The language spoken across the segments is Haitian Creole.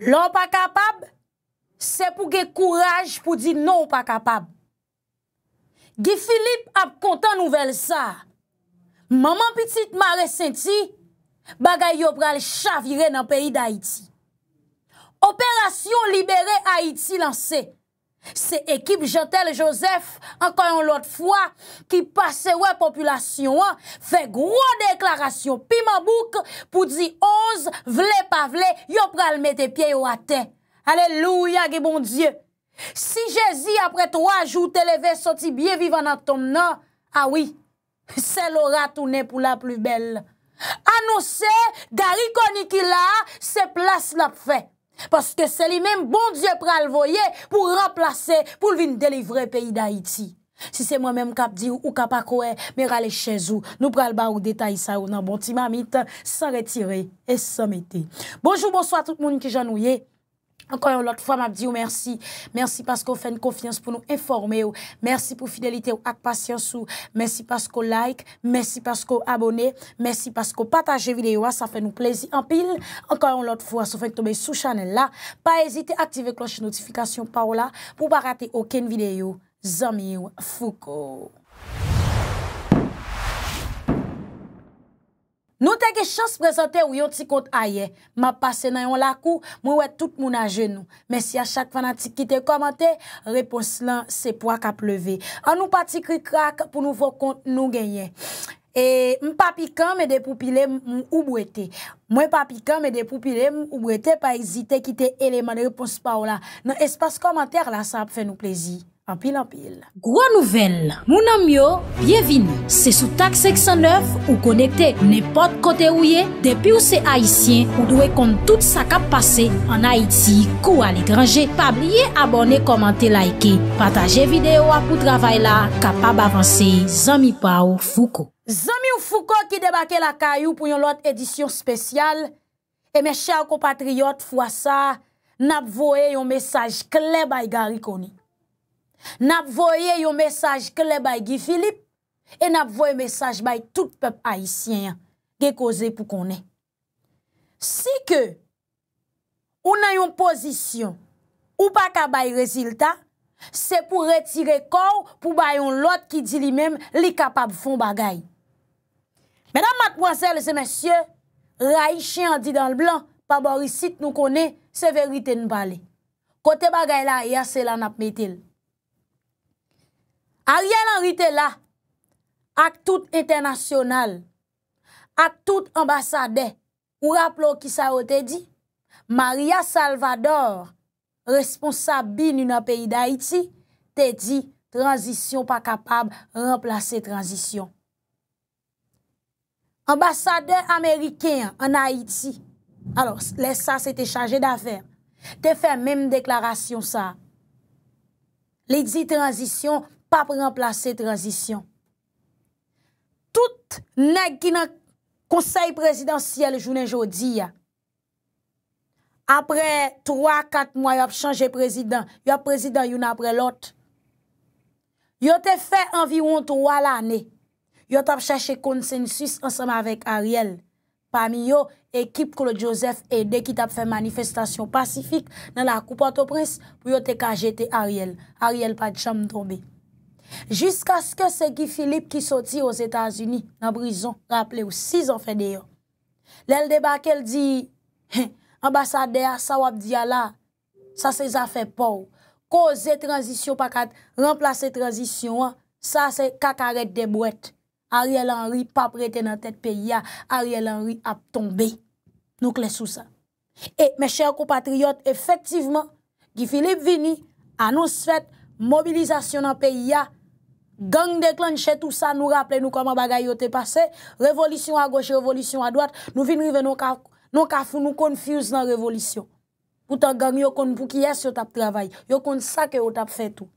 Loun pa kapab, se pou ge kouraj pou di nou pa kapab. Ge Filip ap kontan nouvel sa, maman pitit ma resenti bagay yo pral chavire nan peyi d'Haïti. Operasyon libere Haïti lanse. Se ekip Jantel Josef, anka yon lot fwa, ki pase wè populasyon an, fè gro deklarasyon pimabouk pou di oz vle pavle yon pral mè te pye yon ate. Aleluya ge bon Diyo. Si jè zi apre 3 jou te leve soti bie vivan an ton nan, awi, se lorat ou ne pou la plu bel. Anose gari koni ki la se plas la pfey. Paske se li men bon die pral voye pou ramplase pou vin dele vre peyi da iti. Si se mwen men kap di ou kap akowe, me rale chezou. Nou pral ba ou detay sa ou nan bon ti mamit, sa retiré e sa meté. Bonjou, bonsoi tout moun ki janouye. Encore une autre fois, m'a dit oh, merci. Merci parce qu'on fait une confiance pour nous informer. Oh. Merci pour fidélité et oh, avec patience. Merci parce qu'on like. Merci parce qu'on abonne, Merci parce qu'on partage vidéo. Ça fait nous plaisir en pile. Encore une autre fois, si vous tomber sous channel là, pas hésiter à activer la cloche de notification par là pour ne pas rater aucune vidéo. Zamiou Foucault. Nou teke chans prezante ou yon ti kont aye. Ma pase nan yon lakou, mwen wè tout moun ajen nou. Men si a chak fanatik ki te komante, repons lan se pou ak a pleve. An nou pati krikrak pou nou vok kont nou genye. E m papikan mè de poupile moun oubwete. Mwen papikan mè de poupile moun oubwete pa ezite ki te eleman repons pa ou la. Nan espas komante la sa ap fè nou plezi. Anpil, anpil. Gwa nouvel, moun anmyo, bienvini, se sou tak 609 ou konekte, nepot kote ouye, depi ou se haisyen, ou dwe kont tout sa kap pase, an Haiti, kou al e grange, pa blye abone, komante, laike, pataje videyo apou travay la, kapab avanse, zami pa ou fuko. Zami ou fuko ki debake la kayou pou yon lot edisyon spesyal, e me chè ou kompatriyot fwa sa, nap voe yon mesaj kle ba ygan rikoni. Nap voye yon mesaj kle bay Gifilip E nap voye mesaj bay tout pep ayisyen Ge koze pou konen Si ke Ou nan yon posisyon Ou pa ka bay rezilta Se pou retire kou Pou bay yon lot ki di li mem Li kapab fon bagay Medan matpwansel se mesye Raychien di dan lblan Paborisit nou konen Se verite nou bale Kote bagay la yase la nap metil Ariel Henry te la, ak tout internasyonal, ak tout ambasade, ou rap lò ki sa o te di, Maria Salvador, responsabili nou nan peyi d'Haïti, te di, transition pa kapab, remplase transition. Ambasade Amerikien an Haïti, alò, lè sa, se te chaje d'afèm, te fè mèm deklarasyon sa. Lè di transition, ap renplase tranzisyon. Tout nek ki nan konsey prezidansyel jounen jodi ya. Apre 3-4 mwa yo ap chanje prezidans, yo ap prezidans yon apre lot. Yo te fe anviron 3 lane. Yo tap chache konsensus ansama avek Ariel. Pam yo ekip kolo Joseph Ede ki tap fe manifestasyon pasifik nan la koupato pres pou yo te kajete Ariel. Ariel pa chanme tombe. Jisk aske se Gifilip ki soti os Etasuni nan brison, raple ou 6 an fè deyon. Lèl debak el di, ambasade a sa wap di ala, sa se zafè pou. Koze transisyon pakat, remplase transisyon an, sa se kakaret debwet. Ariel Henry pa prete nan tèt pe ya, Ariel Henry ap tombe. Nou klesou sa. E, me chèrkou patriot, efektivman, Gifilip vini, anons fèt, mobilisation dans le pays, gang déclenché tout ça, nous rappelons nous comment bagaille été passé, révolution à gauche, révolution à droite, nous venons de nous ka, nous ka nous confuse dans révolution. Pourtant gang yo kon pour ki est tap travail, yo kon ça que yo tap fait tout.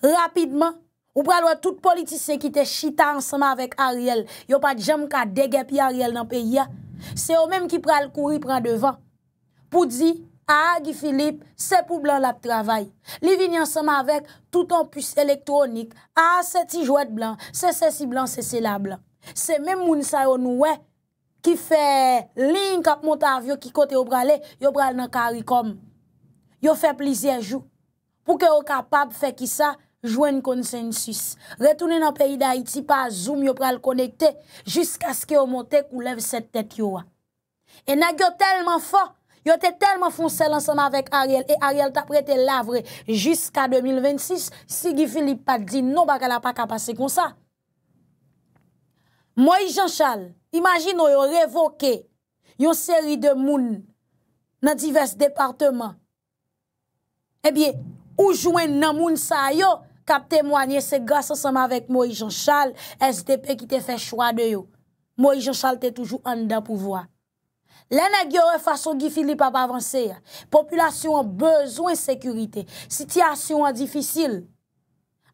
Rapidement, ou pral tout politicien qui te chita ensemble avec Ariel, yo pas jamais ka déguer Ariel dans pays. C'est eux même qui pral courir prend devant pour dire A a gifilip, se pou blan la p'travay. Li vin yansama avek, tout an pwis elektronik. A a se ti jwet blan, se se si blan, se se la blan. Se men moun sa yon ouwe, ki fe lin kap montav yo ki kote yo brale, yo brale nan karikom. Yo fe plizye jou. Pou ke yo kapap fe ki sa, jwen konsensis. Retounen nan peyi da iti pa zoom, yo brale konekte, jisk aske yo montek ou lev set tete yo a. E nagyo telman fok, Yo te telman fonsel ansama vek Ariel E Ariel ta prete lavre Jiska 2026 Sigi Filipak di non baka la pa kapase kon sa Moi Jean Charles Imagino yo revoke Yo seri de moun Nan divers departement Ebyen eh Ou jwen nan moun sa yo Kap temwanyen se gas ansama vek Moi Jean Charles SDP ki te fe chwa de yo Moi Jean Charles te toujou an da pouvoa Lè nè gyorè fason Gifilip ap avanse, Populasyon an bezwen sekurite, Sityasyon an difisil,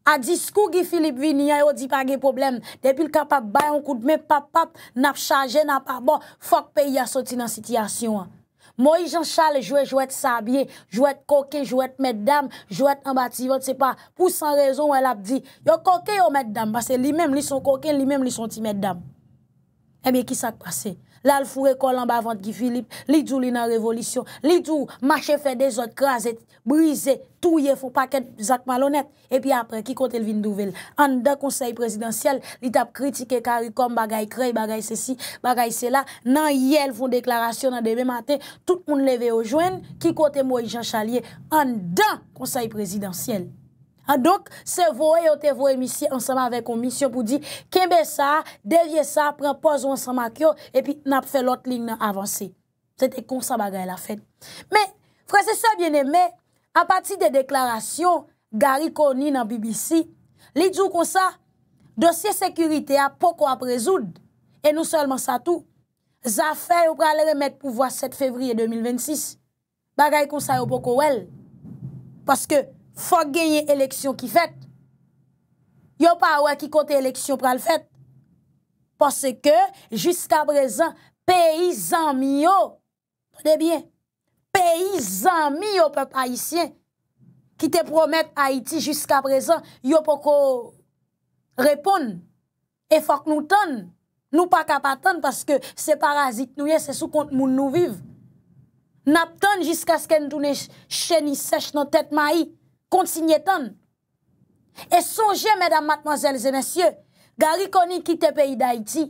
A diskou Gifilip vini, A yo di pa gen problem, Depi l kapap bay, An koutme pap pap, Nap chaje, nap ap bo, Fok pe y a soti nan sityasyon an, Mo yi jan chale, Jouè jouèt sabye, Jouèt koke, Jouèt meddam, Jouèt ambativot, Se pa pou san rezon wèl ap di, Yo koke yo meddam, Basè li mèm li son koke, Li mèm li son ti meddam, E eh mi ki sak pase, La l fure kolan ba vant Gifilip, li djou li nan revolisyon, li djou ma chefe de zot kraset, brise, touye fou paket zak malonet. E pi apre, ki kote l vin douvel, an da konsey presidansyel, li tap kritike karikom bagay krey, bagay sesi, bagay sela, nan yel voun deklarasyon nan debe maten, tout moun leve o jwen, ki kote mwoy Jean Chalier, an da konsey presidansyel. A dok, se voe yote voe misi ansama vey komisyon pou di kembe sa, devye sa, pren poz wansama kyo, epi nap fe lot ling nan avanse. Sete konsa bagay la fen. Me, fwese se bieneme, apati de deklarasyon gari koni nan BBC, li djou konsa, dosye sekurite a poko ap rezoud, e nou solman sa tou, zafen ou prale remet pou vwa 7 fevriye 2026. Bagay konsa yo poko wel, paske Fok genye eleksyon ki fet. Yo pa wak ki kote eleksyon pra l'fet. Pase ke, jiska brezan, peyi zanmi yo, peyi zanmi yo, pe pa ityen, ki te promette Haiti jiska brezan, yo poko repon, e fok nou ton, nou pa kapat ton, paske se parazit nou ye, se sou kont moun nou viv. Nap ton jiska sken tou ne chen yi sech nou tet ma yi, Kont si nyetan. E sonje, medan matman zel zene sye, ga rikoni ki te peyi da iti.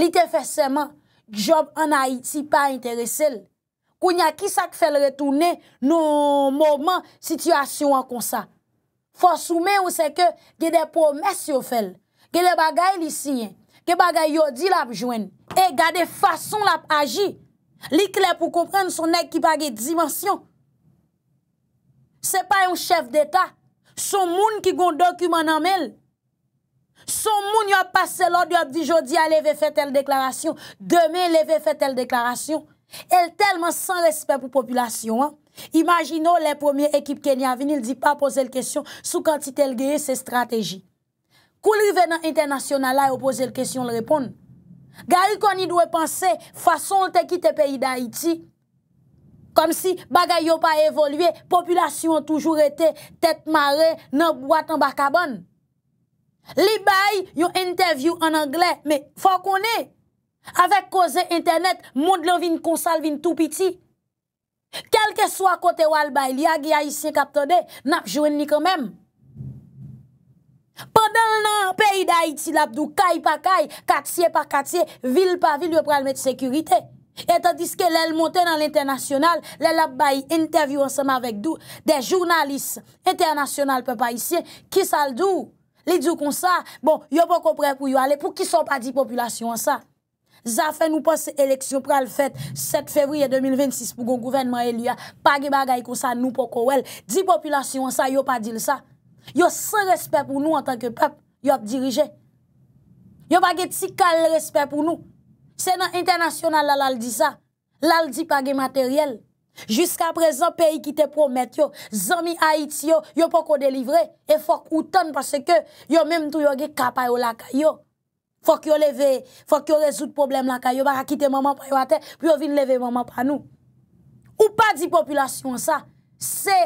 Li te fese man, job an a iti pa interesel. Kounya ki sak fel retounen, nou mouman, situasyon an konsa. Fos ou men ou se ke, ge de pwomens yo fel. Ge de bagay li syen. Ge bagay yodi lap jwen. E ga de fason lap aji. Li kle pou kompren son ek ki pa ge dimensyon. Se pa yon chef d'Etat, son moun ki gon dokumen anmel. Son moun yon pase lò di ap di jodi a leve fe tel deklarasyon. Deme leve fe tel deklarasyon. El telman san respet pou populasyon. Imagino, le premier ekip ke ni avini, il di pa pose l'kesyon sou kantite lgeye se strategi. Kou li venan internasyon alay ou pose l'kesyon l'repon? Gari koni dwe panse, fason lte ki te peyi da iti, Kom si bagay yo pa evolye, populasyon toujou rete, tet mare, nan boatan baka bon. Li bay yo interview an angle, me fokone. Avek koze internet, moun lò vin konsal vin toupiti. Kelke swa kote wal bay, li agi a isye kaptade, nap jwen ni konmem. Podan nan peyi da iti, lapdou kay pa kay, katsye pa katsye, vil pa vil yo pralme de sekurite. Et tandis ke lèl monte nan l'internasyonal, lèl ap bayi interview anseman vek dou, de jounalis, internasyonal pe pa isye, kis al dou, li djou kon sa, bon, yo pa kompre pou yo ale, pou ki son pa di populasyon an sa. Zafen ou pa se eleksyon pral fèt, 7 fevriye 2026 pou gon gouvenman elu ya, pagi bagay kon sa nou po kowel, di populasyon an sa, yo pa dil sa. Yo se respèp pou nou an tanke pep, yo ap dirije. Yo pa geti kal respèp pou nou. Se nan internasyonal la lal di sa, lal di pa ge materyel. Jiska prezant peyi ki te promet yo, zami Haiti yo, yo pa ko delivre, e fok ou ton parce ke yo menm tou yo ge kapay ou lakay yo. Fok yo leve, fok yo rezout problem lakay yo, baka kite maman pa yo ate, pi yo vin leve maman pa nou. Ou pa di populasyon sa, se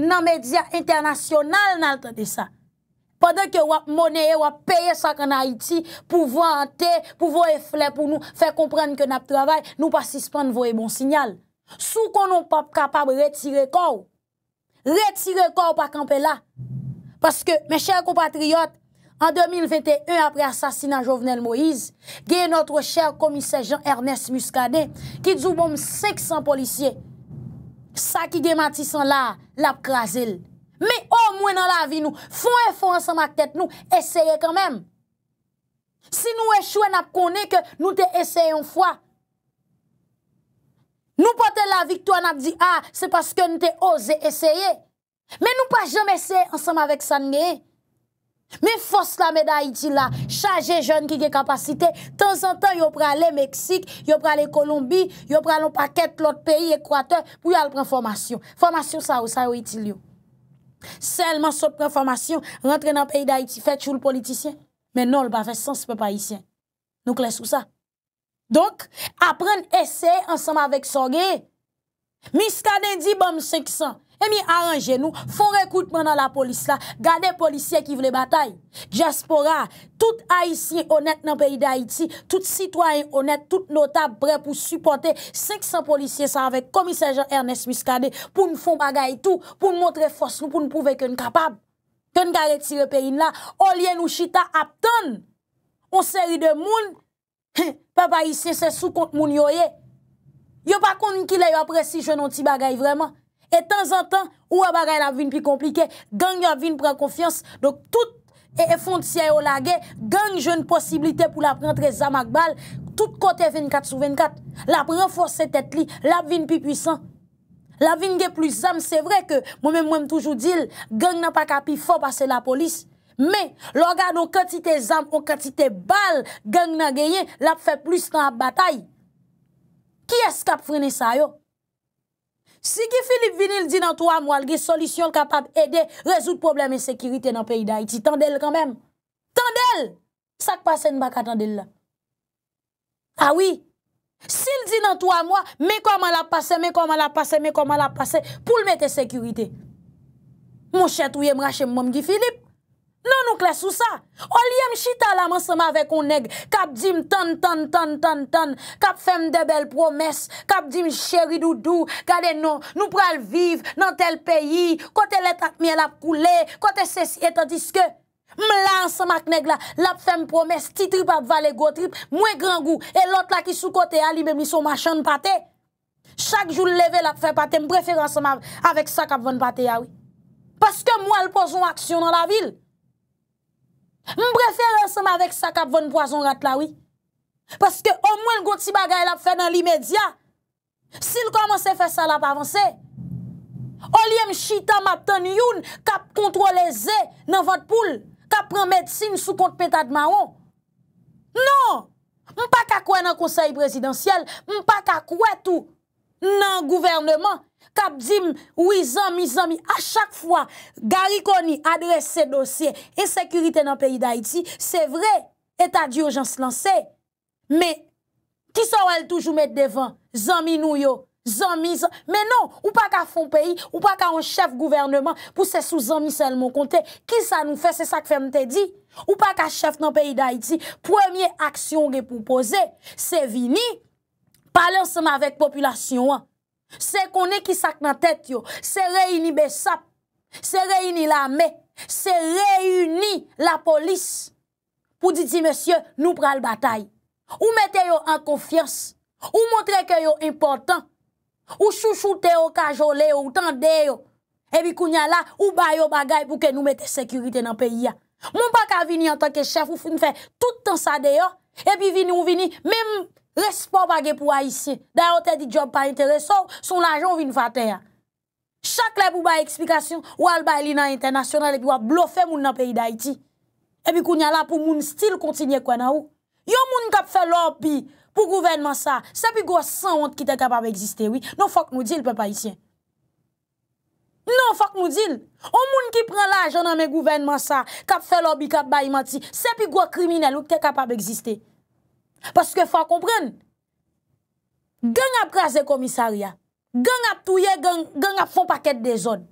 nan medya internasyonal nan lal te de sa. pandan ke wap moneye, wap peye sak an Haiti pou vante, pou voye fle pou nou fe komprende ke nap travay, nou pasispan voye bon sinyal. Sou kon nou pap kapab retire kor, retire kor pa kampe la. Paske, me chèr kompatriot, an 2021 apre asasina Jovenel Moïse, geye notre chèr komise Jean-Ernest Muscadet ki dzou bom sek san polisye. Sa ki ge mati san la, la ap krasil. Me ou mwen nan la vi nou. Fon e fon ansem ak tet nou. Eseye kanmem. Si nou e chouen ap konen ke nou te eseye anfwa. Nou paten la victouan ap di a. Se paske nou te oze eseye. Me nou pa jem eseye ansem avèk san nge. Me fos la meda iti la. Chaje joun ki ge kapasite. Tan zan tan yo pralè Meksik. Yo pralè Kolombi. Yo pralè paket lòt peyi ekwater. Pou yal pran formasyon. Formasyon sa ou iti liyo. Selman sop konformasyon Rentre nan peyi da iti Fet chou l politisyen Men non l pa fe sens pe pa iti Nou kles ou sa Donk apren ese ansam avek soge Mis ka den di bom seksan E mi aranje nou, fon rekoutman nan la polis la. Gade polisye ki vle batay. Djaspora, tout haisyen honet nan peyi d'Haïti, tout sitwayen honet, tout notab bre pou suporte 500 polisye sa avek komisejan Ernest Miskade pou nou fon bagay tou, pou nou montre fos nou, pou nou pouve ke nou kapab. Ke nou gare ti re peyin la. O liye nou chita aptan. O seri de moun. Pe ba isye se sou kont moun yo ye. Yo pa kon yon ki lè yo apresi je nou ti bagay vreman. et tan zan tan, ou a bagay la bin pi komplike, gang yo a bin pren konfians, dok tout e effont si a yo la gen, gang jen posibilite pou la prentre zamak bal, tout kote 24 sou 24, la prent force se tet li, la bin pi pwisan. La bin gen plis zam, se vre ke, mwen mwen mwen toujou dil, gang na pa kapi fo pase la polis, men, lor gado kati te zam, kati te bal, gang na gen, la pfe plis tan a batay, ki eske ap frene sayo? Si ki Filip vinil di nan to ah a mwa, lge solisyon l kapab ede, rezout probleme sekirite nan peyi da iti, tan del kanmem. Tan del! Sak pase n baka tan del la. Awi, si l di nan to a mwa, me koman la pase, me koman la pase, me koman la pase, pou l mette sekirite. Moun chet ouye m rache m mom ki Filip, Nan nou kles ou sa. O liye m chita la man sema vek ou neg. Kap di m ton ton ton ton ton. Kap fem debel promes. Kap di m cheri doudou. Gade non, nou pral viv nan tel peyi. Kote letak mi el ap koule. Kote ses etadiske. M lan sema k neg la. Lap fem promes. Ti trip ap vale go trip. Mwen gran gou. E lot la ki sou kote a libe mi sou machan pate. Chak joul leve lap fe pate. M preferan sema avek sa kap ven pate ya. Paske mwen l poson aksyon nan la vil. M preferen seman vek sa kap voun boazon rat lawi. Paske o mwen gouti bagay la pou fè nan li medya. Si l komanse fè sa la pou avanse. O li m chita map tan youn kap kontroleze nan vat poul. Kap pran medsine sou kont pétade maron. Non! M pa kakouè nan konsey presidansyel. M pa kakouè tou nan gouvernement. Kap di m, oui, zami, zami. A chak fwa, gari koni adrese se dosye e sekurite nan peyi da iti, se vre, etat di ojan se lanse. Me, ki sa wèl toujou met devan? Zami nou yo, zami, zami. Me non, ou pa ka fon peyi, ou pa ka an chef gouvernement pou se sou zami selman konte. Ki sa nou fe, se sa k fe m te di? Ou pa ka chef nan peyi da iti, premye aksyon ge pou pose, se vini, pale ansama vek populasyon an. Se konè ki sak nan tèt yo, se reyni besap, se reyni la mè, se reyni la polis pou di di mèsyè nou pral batay. Ou mette yo an konfians, ou montre ke yo important, ou chouchoute yo, kajole yo, ou tende yo. Ebi kounya la, ou bayo bagay pou ke nou mette sekurite nan peyi ya. Moun pa ka vini an tanke chef ou foun fè toutan sa deyo, ebi vini ou vini, mèm... Respo bagye pou a yisi, dayo te di job pa interese, sou, sou l'ajon vin faten ya. Chak le pou baye eksplikasyon, wal baye lina internasyonale, pou wap blofe moun nan peyi da iti. Ebi kounya la pou moun stil kontinye kwenan ou. Yo moun kap fe lopi, pou gouvenman sa, sepi gwa 100 ont ki te kapab eksiste, non fok nou dil pe pa yisi. Non fok nou dil, o moun ki pren l'ajon nan mwen gouvenman sa, kap fe lopi, kap baye manti, sepi gwa krimine lou ki te kapab eksiste. Paske fwa kompren, gen ap raze komisarya, gen ap touye, gen ap fon paket de zon.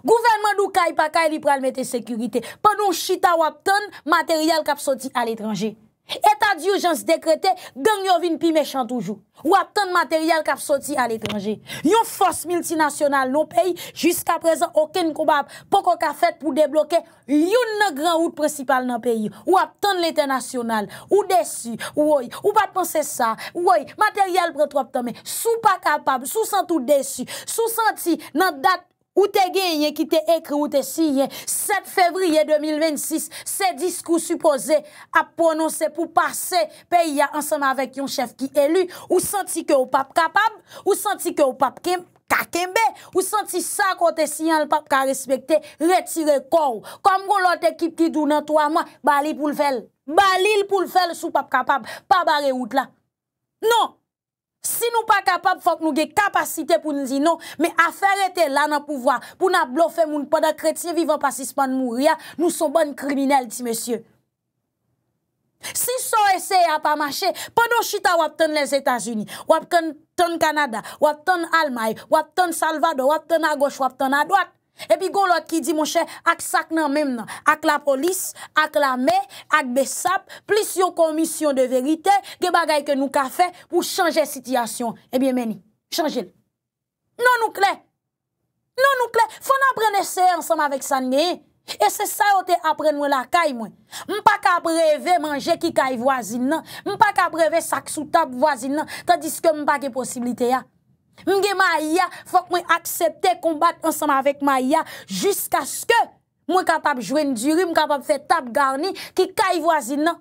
Gouvernman nou kay pa kay li pralmete sekurite, pa nou chita wap ton materyal kap soti al etranje. Eta di urjans dekrete, ganyo vin pi mechant toujou. Ou ap ton materyal kap soti al etranje. Yon fos multinasyonal, nou peyi, jiska prezan oken koubab, poko ka fet pou deblokè, yon nan gran oud precipal nan peyi. Ou ap ton lete nasyonal, ou desu, ou oy, ou pat pense sa, ou oy, materyal pretrop teme, sou pa kapab, sou sentou desu, sou senti nan dat Ou te gen yen ki te ekri ou te si yen, 7 fevriye 2026, se diskou suppose ap prononse pou pase peyi ya ansama vek yon chef ki elu, ou santi ke ou pap kapab, ou santi ke ou pap kem, kakembe, ou santi sa kon te si yen l pap ka respekte, retire kor. Kom kon lot ekip ki dounan 3 man, bali pou l fel, bali l pou l fel sou pap kapab, pa bare out la. Non! Si nou pa kapab, fok nou ge kapasite pou nou zi nou, me afer ete lan an pouvwa pou nou blofe moun pa da kretien vivan pasispan mou ria, nou son bon kriminel ti mesye. Si son ese a pa mache, pa nou chita wap ton les Etats-Unis, wap ton Kanada, wap ton Almai, wap ton Salvador, wap ton a goch, wap ton a dwak, Epi goun lot ki di monshe ak sak nan mem nan, ak la polis, ak la me, ak besap, plisyon komisyon de verite, ge bagay ke nou ka fe pou chanje sityasyon. Epi meni, chanje le. Non nou kle, non nou kle. Fon aprene se ansam avek san genye, e se sa yo te aprene we la kay mwen. M pa ka preve manje ki kay vwazin nan, m pa ka preve sak sou tap vwazin nan, ta diske m pa ke posibilite ya. Mge ma aya fok mwen aksepte konbate ansanm avèk ma aya Jusk aske mwen kapap jwen diri, mwen kapap fè tap garni ki kay vwazin nan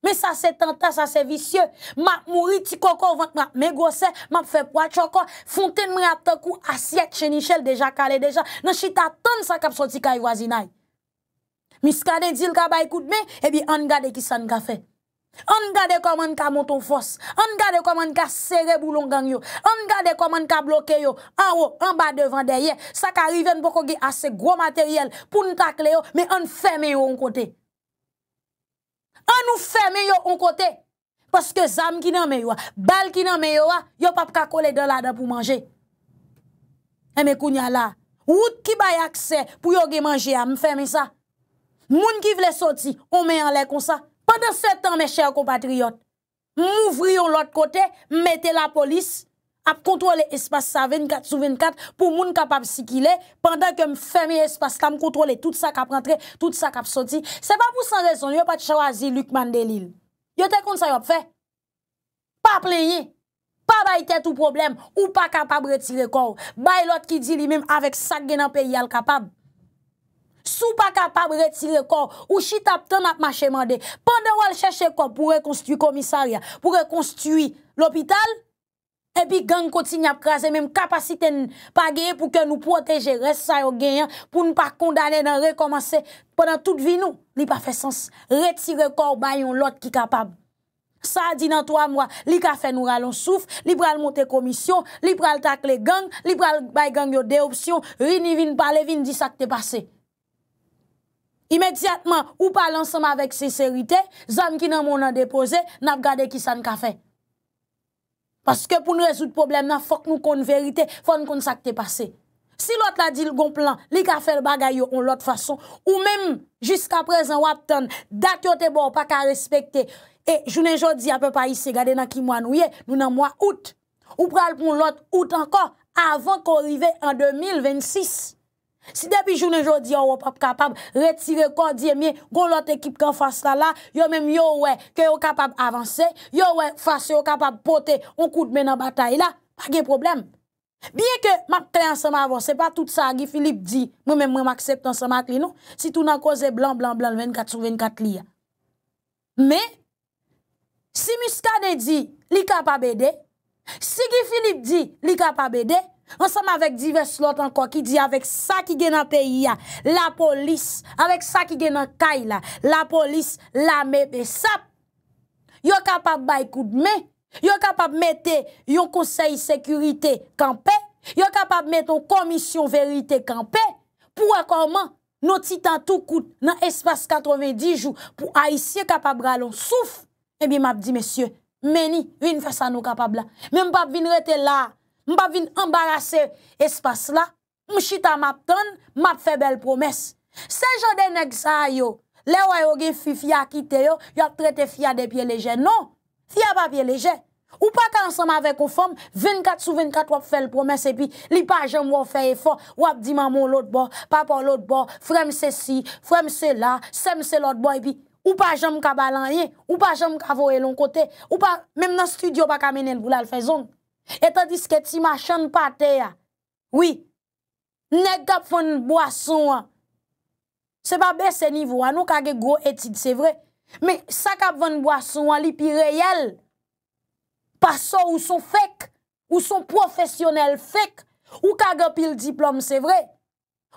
Men sa se tenta, sa se visye Ma mouri ti koko vwant ma mè gose, ma fè pwa choko Fonten mwen atoku asyek chenichel deja kale deja Nan chita ton sa kap soti kay vwazin nan Mis kade dil ka baykoud men, ebi an gade ki san ka fè An gade kom an ka monton fos, an gade kom an ka sere boulon gang yo, an gade kom an ka bloke yo, an ou, an ba devan derye, sa ka riven bokogi ase gwo materyel pou nou takle yo, me an feme yo an kote. An ou feme yo an kote, paske zam ki nan me yo, bal ki nan me yo, yo pap kakole de la da pou manje. E me kounya la, wout ki bay akse pou yo ge manje a, mfeme sa. Moun ki vle soti, on me an le kon sa. Pendan se tan mè chè akou patriyot, mouvriyon lòt kote, mète la polis ap kontrole espas sa 24 sou 24 pou moun kapab si ki le, pandan ke m fèmè espas ta m kontrole tout sa kap rentre, tout sa kap soti. Se pa pou san rezon, yo pat chawazi Luke Mandelil. Yo te kont sa yo ap fe? Pa pleye, pa bay tè tou problem, ou pa kapab retire kor, bay lòt ki di li mèm avèk sa genan pe yal kapab. Sou pa kapab retire kor ou chit ap tan ap mache mande. Pande wale chache kor pou rekonstitui komisarya, pou rekonstitui l'opital, epi gang koti nye ap krasen, mèm kapasiten pa geye pou ke nou proteje res sa yo genyan, pou nou pa kondane nan rekomansè. Pendan tout vi nou, li pa fè sens. Retire kor bayon lot ki kapab. Sa di nan 3 mwa, li ka fè nou ralonsouf, li pral monte komisyon, li pral takle gang, li pral bay gang yo de opsyon, ri ni vin pale vin di sa te pase. Immédiatement, ou parle ensemble avec sincérité, zam qui nan mon a déposé, n'a qui ça n'a fait. Parce que pour nous résoudre le problème, il faut que nous connaissions la vérité, faut nous connaissions ce qui t'est passé. Si l'autre a dit le bon plan, li ka fait le bagayo on l'autre façon ou même jusqu'à présent wapton date yo bon pas ka respecter et journée jodi a peu pas ici garder dans qui mois nous nous dans mois août ou pral pour l'autre août encore avant qu'on arrive en 2026. Si debi joun e joun di yo wop ap kapab retire kondye mi, goun lot ekip kan fasa la, yo menm yo wè ke yo kapab avanse, yo wè fase yo kapab pote, wou kout men an batay la, pa gen problem. Biye ke mak kre anseman avanse, pa tout sa a gi Filip di, mwen menm mwen mak sept anseman kre nou, si tou nan koze blan blan blan 24-24 li ya. Me, si miskade di, li kapab ede, si gi Filip di, li kapab ede, Ansem avèk divers lot anko ki di avèk sa ki gen an peyi ya, la polis, avèk sa ki gen an kay la, la polis la mèpè sap. Yo kapap bay kout mè, yo kapap mète yon konsey sekurite kampè, yo kapap mète yon komisyon verite kampè, pou akoman nou titan tou kout nan espas 90 jou pou a isye kapap galon souf. E bi map di mesye, meni, yon fè sa nou kapap la. Mèm pap vin rete la, Mpa vin ambarase espas la, mchita map ton, map fe bel promes. Se jode nek sa yo, lewayo gen fi fi akite yo, yo ak trete fi ya de piye leje. Non, fi ya pa piye leje. Ou pa kansan ma vek ou fom, 24 sou 24 wap fe l promes epi, li pa jom wap fe efo, wap di mamo lout bo, papa lout bo, frem se si, frem se la, sem se lout bo epi. Ou pa jom ka balanye, ou pa jom ka vowe lon kote, ou pa menm nan studio pa kamene lbou la lfezon. E ta diske ti machan patè ya. Oui. Nèk kapvan boason an. Se ba bè se nivou an. Ou kage gro etid, se vre. Me, sa kapvan boason an, li pi reyel. Paso ou son fek. Ou son profesyonel fek. Ou kage pil diplom, se vre.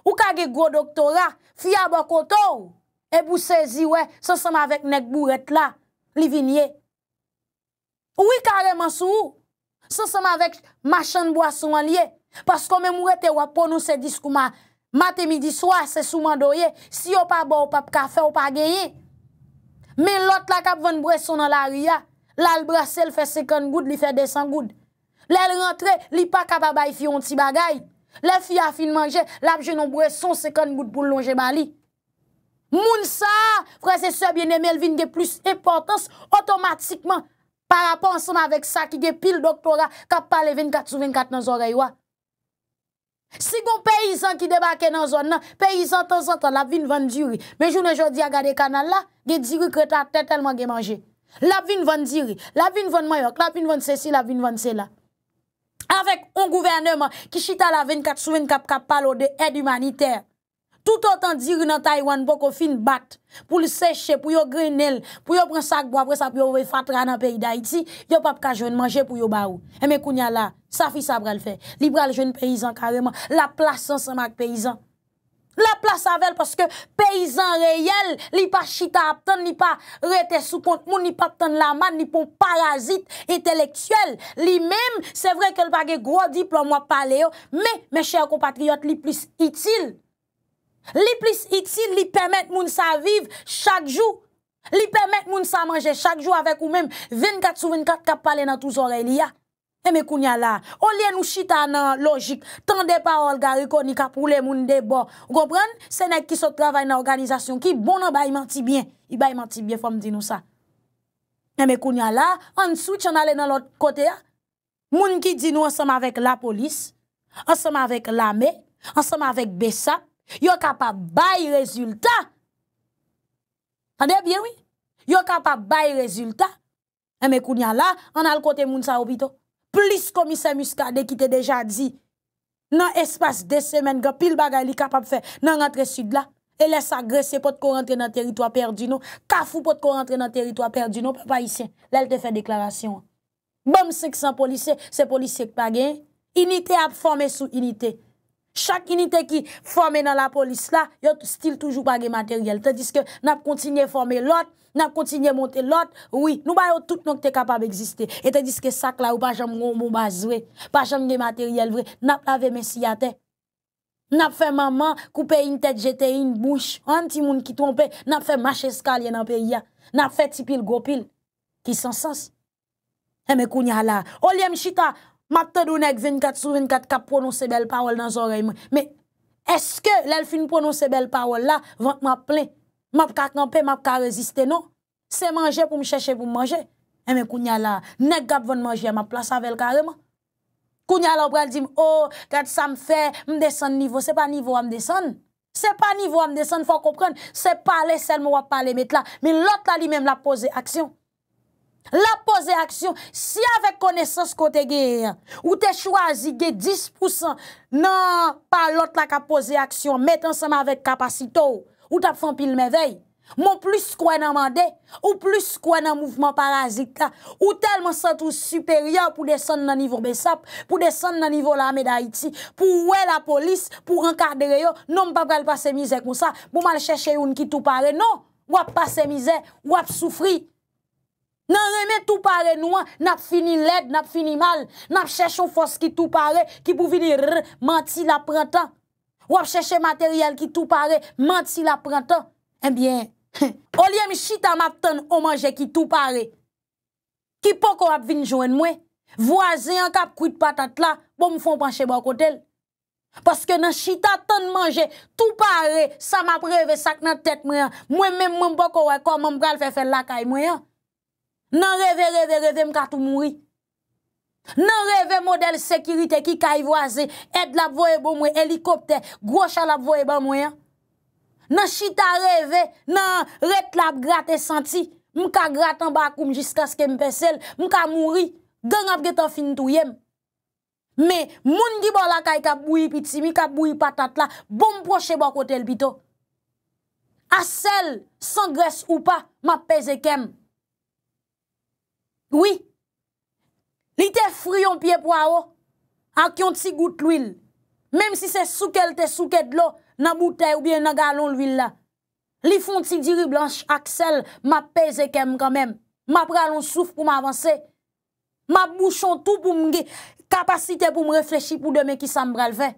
Ou kage gro doktora. Fia bakotor. E pou sezi, we. Se sem avèk nèk bouret la. Li vinye. Ou i kareman sou ou. Se seman vek machan bwason an liye. Pas kon men mwete wap ponon se dis kouman. Mate midi swa se souman doye. Si yo pa bo ou pa pa kafe ou pa geye. Men lot la kap ven bre son nan la ria. La l brase l fe sekon goud li fe desen goud. Le l rentre li pa kap aba y fi yon ti bagay. Le fi yon fi yon manje. Lap jenon bre son sekon goud pou lonje man li. Moun sa fre se sebyen e Melvin de plus importans otomatikman. par rapport ensemble avec ça qui est pile doctorat qui parle 24 sur 24 dans oreilles Si gon peyizan ki debake nan zon paysan de temps en temps, la vin van diri. mais jounen jodi a gade kanal la, ge diri ta te tellement ge manger La vin van diri, la vin vendre mayok, la vin vendre ceci la vin vendre cela Avec un gouvernement qui chita la 24 sur 24 qui parle de l'aide humanitaire. Tout an tan diri nan Taywan pou kon fin bat, pou li seche, pou yo grenel, pou yo pren sak bo apre sa pou yo ve fatra nan peyi da iti, yo pap ka jwen manje pou yo ba ou. E eh, men kounya la, sa fi sa bral fe. Li bral jwen peyizan kareman. La plasan sa mak peyizan. La plasan vel paske peyizan reyel, li pa chita aptan, li pa rete sou kont moun, li pa aptan la man, ni pon parazit enteleksyel. Li men, se vre ke l pa ge gro diplom wap pale yo, me, me chèr kompatriot, li plus itil. Li plis iti, li pemet moun sa vive chak jou. Li pemet moun sa manje chak jou avèk ou mèm. 24 sou 24 kap pale nan touz ore li ya. Eme kounya la. O liye nou chita nan logik. Tan de parol gari koni kap roule moun de bo. Gopren, senèk ki sot travay nan organizasyon ki, bonan ba yi manti bien. Yi ba yi manti bien fòm di nou sa. Eme kounya la. An sou chan ale nan lot kote ya. Moun ki di nou ansem avèk la polis. Ansem avèk la me. Ansem avèk besa. Yo capable bail résultat. Attendez bien oui. Yo capable bail résultat. Et eh, mais kounya là, on a le côté moun sa Obito. Plus commissaire Muscadé qui t'a déjà dit dans espace de semaines, il pile bagay li capable faire nan rentre sud là. Et laisse agresser pour qu'on rentre dans territoire perdu non. Kafou pour qu'on rentre dans territoire perdu non, papa ici. Là elle te fait déclaration. Bon 500 policiers, c'est policiers qui pas gagné. Unité a formé sous unité. Chakini te ki forme nan la polis la, yo stil toujou bagye materyel. Te diske nap kontinye forme lot, nap kontinye monte lot, oui. Nou bayo tout nou te kapab egziste. E te diske sak la ou pa jam gombo bazwe, pa jam demateryel vwe, nap lave mesyate. Nap fe maman, koupe yin tet, jete yin, bouch, an ti moun ki tonpe, nap fe mache skalye nan pe ya. Nap fe tipil gopil, ki san sens. E me kounya la, olye mchita. Map te do nek 24 sou 24 kap prononse bel pawol nan zorey mwen. Me, eske lèl fin prononse bel pawol la, vant map plè. Map ka kampè, map ka reziste nou. Se manje pou mè chèche pou manje. E me eh, kounya la, nek gap vant manje, map la savel kareman. Kounya la, ou bral di mè, oh, kèd sa m fè, m desan nivou. Se pa nivou a m desan. Se pa nivou a m desan, fò komprèn. Se pa lè sel m wap pale met la, men lot la li mèm la pose aksyon. La pose aksyon, si avek konesans kote ge, ou te chwazi ge 10% nan palot la ka pose aksyon, met ansama avek kapasito ou tap fon pil mevey, moun plis kwen nan mande ou plis kwen nan mouvman parazita ou telman satou superior pou desan nan nivou besap, pou desan nan nivou la me da iti, pou oue la polis, pou renkardere yo, non m pa brel pase mize kon sa, pou mal cheshe yon ki tou pare, non, wap pase mize, wap soufri, Nan reme tou pare nou an, nap fini led, nap fini mal. Nap chèche ou fos ki tou pare, ki pou vinir manti la printan. Ou ap chèche materyal ki tou pare, manti la printan. Enbyen, olye mi chita map ton ou manje ki tou pare. Ki pok ou ap vinjouen mwen. Vwa zyen kap kou de patat la, pou mou fon panche bakotel. Paske nan chita ton manje, tou pare, sa map revè sak nan tet mwen. Mwen men mwen bok ou an, kon mwen mwen mwen fe fe lakay mwen. Nan reve, reve, reve, mka tou mouri. Nan reve model sekirite ki ka yvo aze, et la voye bon mwen, elikopte, grosha la voye bon mwen. Nan chita reve, nan ret la grate santi, mka gratan bakoum jiskas kem pesel, mka mouri, gen ap geto finitou yem. Me, moun di bon la kaye ka bouye pitimi, ka bouye patatla, bon proche bakotel pito. A sel, san gres ou pa, map peze kem. Oui, li te fri yon pie po a o, ak yon ti gout l'huil. Mem si se soukel te souket lo, nan boutay ou bien nan galon l'huil la. Li fon ti diri blanche ak sel, ma peze kem kamem. Ma pralon souf pou ma avanse. Ma bouchon tou pou mge kapasite pou mreflechi pou deme ki sa mbrelve.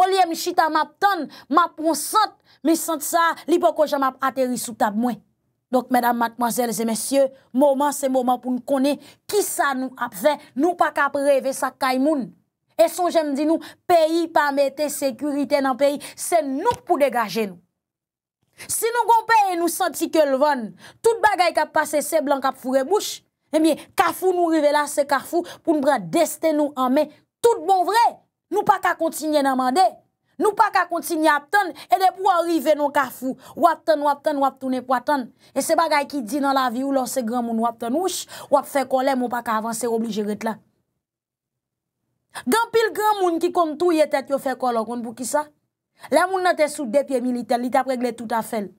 Oliye mi chita ma ton, ma pon sot, mi sot sa, li po koja ma ateris sou tab mwen. Donk, mèdam matmazèl zè mèsyè, mouman se mouman pou nou konè ki sa nou ap fè, nou pa ka preve sa kaimoun. E son jèm di nou, peyi pa metè sekurite nan peyi, se nou pou degajè nou. Se nou goun peyi nou senti ke lvan, tout bagay ka pase se blan ka fure mouch, emye, eh kafou nou rive la se kafou pou nou bra deste nou amè, tout bon vre, nou pa ka kontinye nan mandè. Nou pa ka kontinye ap ton, e de pou an rive nou ka fou. Wap ton, wap ton, wap ton e pou wap ton. E se bagay ki di nan la vi ou lor se gran moun wap ton ouch, wap fe kolè moun pa ka avanse obli jiret la. Gan pil gran moun ki kon tou ye tet yo fe kolè, kon pou ki sa? La moun nan te sou depye militel, li tap regle tout non, bon, a fel.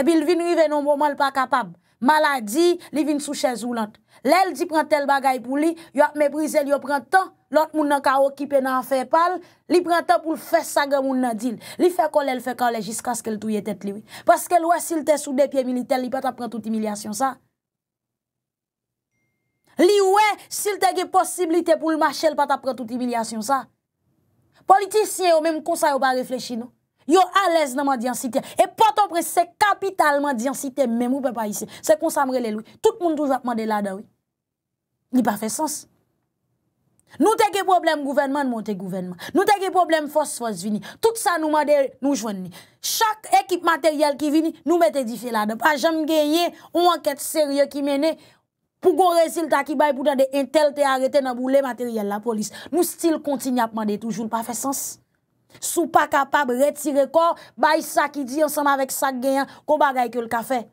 E bil vin rive nou mouman l pa kapab. Maladi, li vin sou chèz ou lant. Le l di prantel bagay pou li, yo ap me brisel yo prantan. lot moun nan ka wakipen nan fe pal, li prentan pou fes sa gen moun nan dil. Li fe kole, li fe kole, jiskas ke l touye tet liwi. Paske l wè sil te sou depye militel, li pat ap prentout imilyasyon sa. Li wè sil te ge posibilite pou l machel, pat ap prentout imilyasyon sa. Politisyen yo mèm konsa yo pa reflechi nou. Yo alèz nan man di ansite. E potan prese kapital man di ansite, mèm ou pe pa isi. Se konsamre le lwi. Tout moun tou jatman de lada wè. Ni pa fè sens. Nou teke problem gouvenman, moun teke gouvenman. Nou teke problem fos fos vini. Tout sa nou mwade nou jwenni. Chak ekip materyel ki vini, nou mwete di fe la do. A jem genye, ou anket serye ki mwene, pou gwo rezil ta ki bay pou dan de intel te arete nan bou le materyel la polis. Nou stil kontinyap mwade toujoul pa fe sens. Sou pa kapab retire kor, bay sa ki di ansanm avek sa genyan, kou bagay ke lkafe.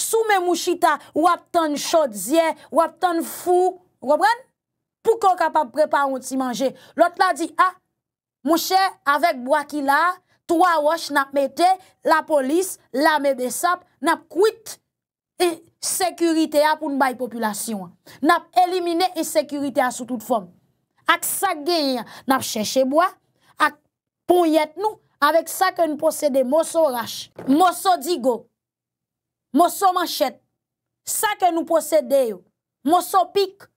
Sou mwen mwou chita, wap ton chod zye, wap ton fou, wap renn? Pou kon kapap prepa an ti manje? Lot la di, a, ah, mouche, avèk bwa ki la, twa wòch nap metè, la polis, la mè besap, nap kwit e sekurite a pou n'bay populasyon. Nap elimine e sekurite a sou tout fòm. Ak sa genyen, nap chèche bwa, ak ponyèt nou, avèk sa ke nou posède, mòso rash, mòso digò, mòso manchèt, sa ke nou posède yo, mòso pik,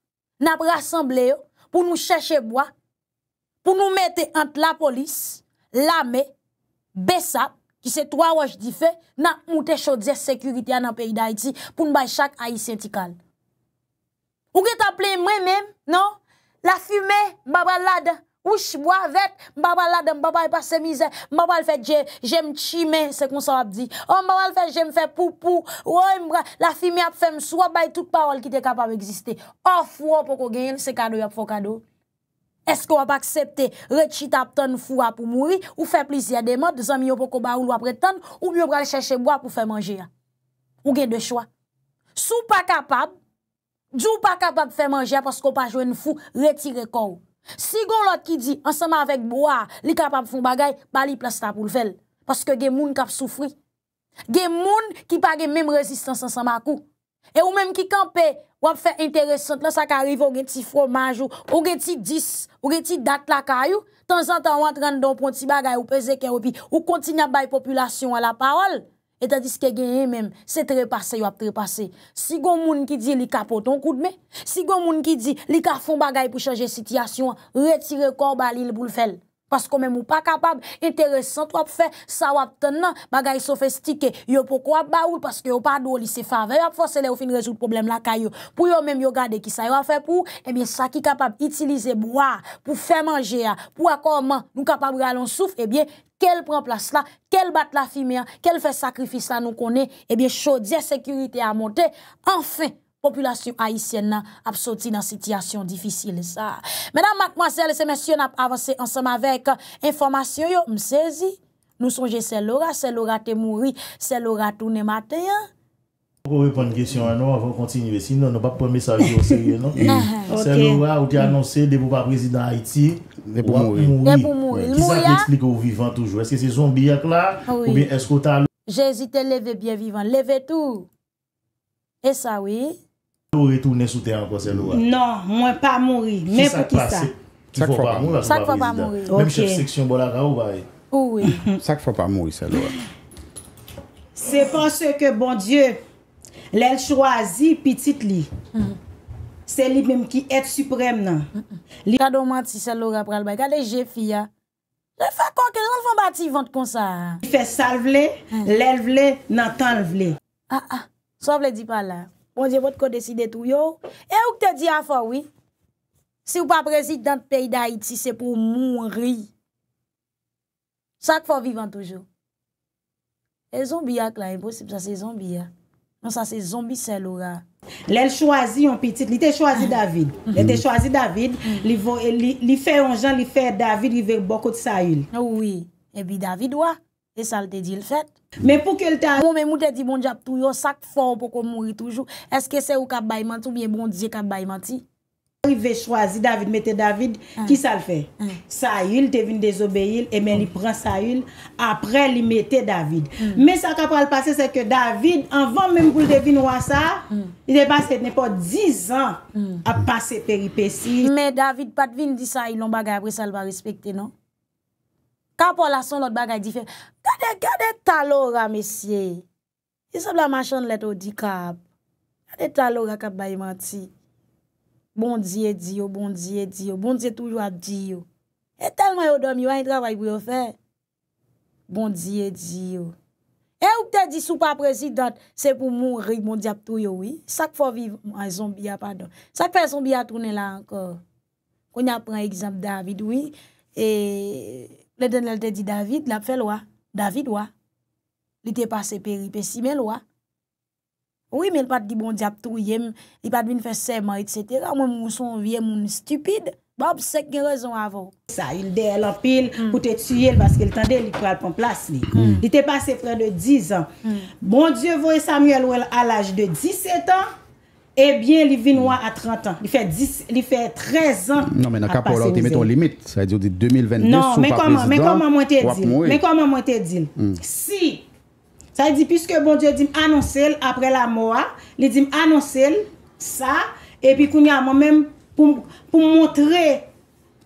nap rassembleyo pou nou chèche bwa, pou nou mette ant la polis, lame, besap, ki se towa waj di fe, nan moutè chodze sekurite an an peyi da iti, pou nou bay chak ayi sentikal. Ou ke taple mwen men, non? La fume, mba balade. Ou chibwa, vet, mbaba la dem, mbaba e pa se mize, mbaba le fe dje, jem chime, se kon sa wap di. Ou mbaba le fe jem fe poupou, ou ou mbra, la fimi ap fem sou, wap bay tout parol ki te kapam egziste. Ou fwo pou ko gen, se kado yop fwo kado. Eske wap aksepte rechit ap ton fwa pou mouri, ou fe plizye demot, zan miyo pou ko ba ou lwa pretan, ou miyo pral cheshe bwa pou fe manje. Ou gen de chwa. Sou pa kapab, djou pa kapab fe manje, paskou pa jwen fwo, retire kou. Si goun lot ki di ansama vek bo a li kap ap fon bagay, pa li plas ta pou lvel. Paske gen moun kap soufri. Gen moun ki pa gen menm rezistans ansama kou. E ou menm ki kanpe wap fe interesant. Lasa ka arrivo gen ti fromaj ou gen ti dis, ou gen ti dak la kayou. Tan zan tan want rande don pon ti bagay ou peze ken wopi. Ou kontina bay populasyon wala parol. Etadis ke genye men, se trepase yo ap trepase. Si gon moun ki di li ka poton koudme, si gon moun ki di li ka fon bagay pou chanje sityasyon, retire kor balil pou lfel. Pas kon men mou pa kapab, enteresant wap fe, sa wap ten nan, bagay sofestike, yo pou kwa baoul, paske yo pa do li se fave, yo ap fosele ou fin rezout problem la kayo. Pou yo men mou yo gade ki sa yo afe pou, ebyen sa ki kapab itilize boha, pou fe manje a, pou akorman, nou kapab re alon souf, ebyen, kel pren plas la, kel bat la fimean, kel fe sakrifis la nou konen, ebyen chodye, sekurite a monte, anfen, populasyon aisyen nan ap soti nan sityasyon difisil. Menan, mak mwansel, semen syon ap avanse ansam avek euh, informasyon yo, msezi, nou sonje se lora, se lora te mouri, se lora toune mateyan, Mwen pou wèpon gèsyon an nou avon kontinuè si. Non, non, bak pou mè sajou sèye, non? Sè lou wè, ou tè anonsè, dè pou pa prezidant Haiti, ou an pou mouri? Dè pou mouri. Kè sa kè eksplik ou vivant toujou? Eskè se zombi ak la? Ah ou bè eskò ta lou? Jè ezite leve bè vivant. Leve tout. E sa wè. Ou re tout, nè soute an kon sè lou wè? Non, mwen pa mouri. Mè pou ki sa? Kè sa kè pasè? Kè sa kè fò pa mouri? Sè kè fò pa mouri. Lèl chwazi pitit li. Mm-hmm. Se li mèm ki et suprem nan. Mm-hmm. Li. Kado manti se lora pral bay. Kade je fi ya. Li fè konke. Nan fò bati vant kon sa. Li fè sal vle. Mm. Lèl vle. Nan tan vle. A ah, a. Ah. Sal vle di pa la. Pon di vòt kode si detou yo. E ou k te di a fò wè. Si w pa prezid dans pey da Haiti se pou moun ri. Sò k fò vivan toujou. E zombi ak la. E posib sa se zombi ak. Non, ça c'est zombie c'est Laura. L'elle choisit un petit, il t'a choisi David. Mm. Il t'a choisi David, mm. il fait un Jean, il fait David, il veut beaucoup de Saül. Oh oui, et puis David oui. Et ça, le te dit le fait. Mais pour qu'elle t'a. Bon, mais te dit bon diable, tout yo, sac fort pour qu'on mourir toujours. Est-ce que c'est ou qu'a baïmenti ou bien bon Dieu qu'a baïmenti? I ve chwazi David, mette David, ki sa l fe? Sayil te vin dezobeil, e men li pren Sayil, apre li mette David. Me sa ka po al pase se ke David, anvan menm kou devin wansa, li de base ke tne po 10 an ap pase peripeci. Me David pat vin di Sayil, non bagay apre sa l va respekte, non? Ka po la son lot bagay di fe, gade gade talor a mesye, di sab la machan leto di kab, gade talor a kab bayi mati. Bon diye diyo, bon diye diyo, bon diye toujwa diyo. E telman yo domi, yo a yon travay pou yo fe. Bon diye diyo. E ou pte di sou pa prezidat, se pou moun rig bon diyap tou yo, oui. Sak fò viv an zombi a padon. Sak fè zombi a trounen la ankor. Konya pran egzamp David, oui. E le den lel te di David, la pfe lwa. David, wwa. Li te pase peri pesimel, wwa. Oui, men pat di bon diap tou yem, di pat vin fè sèman, etc. Mwen moun son vie moun stupide, bab sèk gen rezon avon. Sa, il mm. mm. de l'ampil pou te tsyel baske l'tande li pral pon plas li. Li te pase frè de 10 an. Bon dieu, voye Samuel ou el alaj de 17 an, ebyen li vin wè a 30 an. Li fè 13 an. Non, men akap ou la ou te met ton limit. Sa, di ou di 2022 sou pa prezident. Non, men koman mwen te dil. Si, si, Sa yi di piske bon Diyo di m'anonsel apre la moa, li di m'anonsel sa, epi koun ya mwen menm pou mwontre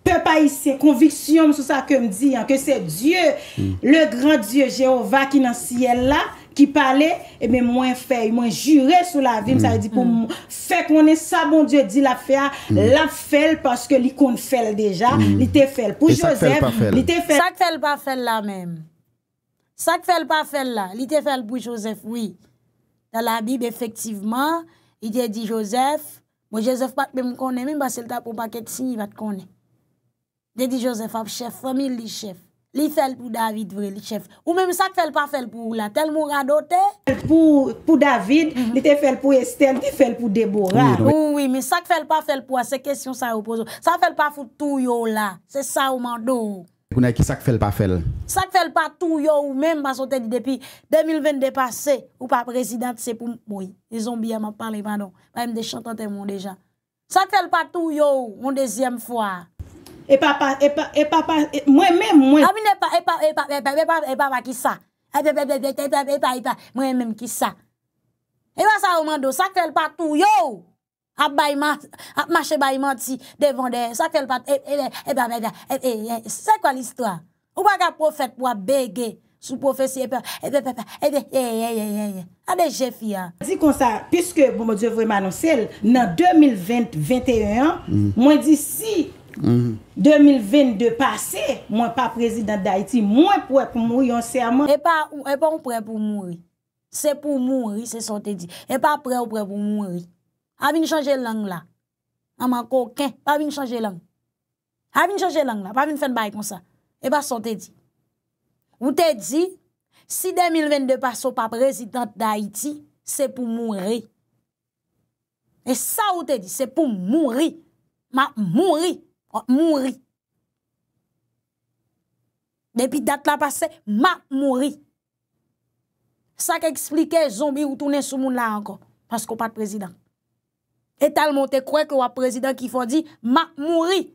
pe paise konviksiyon sou sa kem di, ke se Diyo, mm. le gran Diyo Jehova ki nan siyel la, ki pale, e men mwen fey, mwen jure sou la vim, sa yi di pou mwen fey konen sa, bon Diyo di la fey, la fey parce ke li kon fey deja, li te fey. Pou Joseph, li te fey. Sa ke fey pa fey la menm? Sak fèl pa fèl la, li te fèl pou Joseph, oui. Da la bib efektiveman, li te di Joseph, mwen bon, Joseph pat pe m konen, mwen basel ta pou paket sin, li va te konen. Li te di Joseph, ap chef, famil li chef. Li fèl pou David vre, li chef. Ou mèm sak fèl pa fèl pou ou la, tel mou radote? Pou David, mhm. li te fèl pou Estelle, li fèl pou Deborah. Ou oui, mi sak fèl pa fèl pou a, se kèsyon sa ou pozo. Sak fèl pa fèl pou tou yo la, se sa ou mando ou. pour qui ça fait pas fait ça pas tout yo ou même parce que depuis 2022 passé ou pas président c'est pour moi. ils ont bien m'en parlé pardon même des chantants mon déjà ça fait pas tout yo Mon deuxième fois et papa et papa moi même moi ah mais pas et pas et pas et pas et pas et pas qui ça et pas et pas et pas moi même qui ça et pas ça au monde, ça fait pas tout yo ap mache bayman ti devan de sakel pat, e bebe, e bebe, e bebe. E, e, e, se kwa l'histoire? Ou baka profet pou a bege sou profet si e bebe, e bebe, e bebe, e bebe, e bebe. A de chefi ya. Di konsa, piske, pou bon, mou bon, dievreman ansel, nan 2020-2021, mhm. mwen di si, 2022 mhm. pase, mwen pa prezident d'Haïti, mwen pou ap mou yon serman. E pa ou, e pa ou pre pou mou. Se pou mou, se son te di. E pa ou pre pou mou mou. A vin chanje lang la. A man kou ken. A vin chanje lang. A vin chanje lang la. A vin fen bay kon sa. E baso te di. Ou te di, si 2022 pa sou pa prezident da Haiti, se pou mouri. E sa ou te di, se pou mouri. Ma mouri. Mouri. Depi dat la pase, ma mouri. Sa ke eksplike zombi ou toune sou moun la ankon. Pas ko pat prezident. et t'as monté crois que le président qui font dit m'a mouri.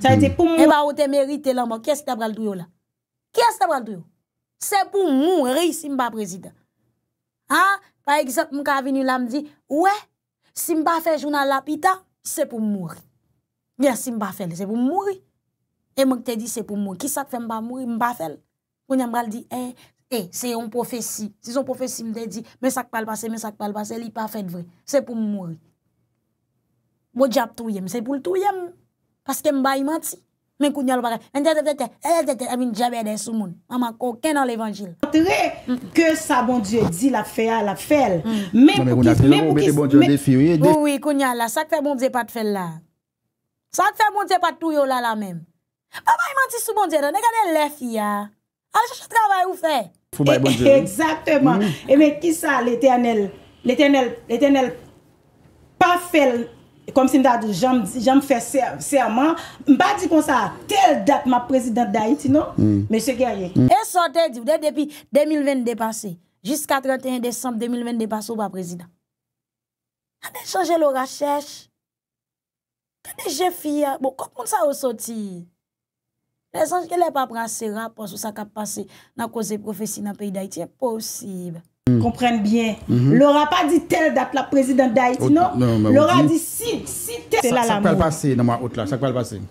Ça a été pour moi. Et eh bah, ben, on te mérité là, qu'est-ce que tu t'as fait? là? Qu'est-ce que t'as pris C'est pour mourir si pas président. Ah, par exemple, m'a venu là dit « ouais, si pas fait journal la pita, c'est pour mourir. Bien, si m'ba fait, c'est pour mourir. Et moi te dit c'est pour mourir. Qui ça fait m'a mourir, je fait? On a dit, eh, E, se yon profesi, si yon profesi mde di, me sak pal pase, me sak pal pase, li pa fèd vè, se pou mwè. Bo djap touyèm, se pou l touyèm, paske mba imanti. Men kounyal wakè, ente ente ente, ente ente, amin djabè den sou moun, amakon ken an l evanjil. ...ke sa bon djè di la fè ya la fèl, mm. men non, pou ki... Men kounyal wakè, men pou ki... Mwen kounyal wakè, sak fè bon djè oh bon pat fèl la. Sak fè bon djè pat touyè la la mèm. Mba imanti sou bon djè dan, ne gade lè fè ya. Alè chè chè trav Fou baye bon joli. Eksakteman. E men ki mm. sa l'Eternel? L'Eternel, l'Eternel pa fel kom si mta adou. Jan m fe serman. M ba di kon sa tel dat ma prezident da iti non? M se ger yek. E sote di vde depi 2020 depase. Jis 81 desant 2020 depase ou ba prezident. A ah, de chanje lora chesh. A de je fia. Bon kon sa ou soti? Nè sanj ke lè pa prase rapos ou sa ka pase nan kose profesi nan peyi da iti, e posib. Komprenn bien, mm-hmm. lor a pa di tel dat la prezident da iti, lor a di si, si tel. Sak pa l'pase nan mwa out la, sak pa l'pase.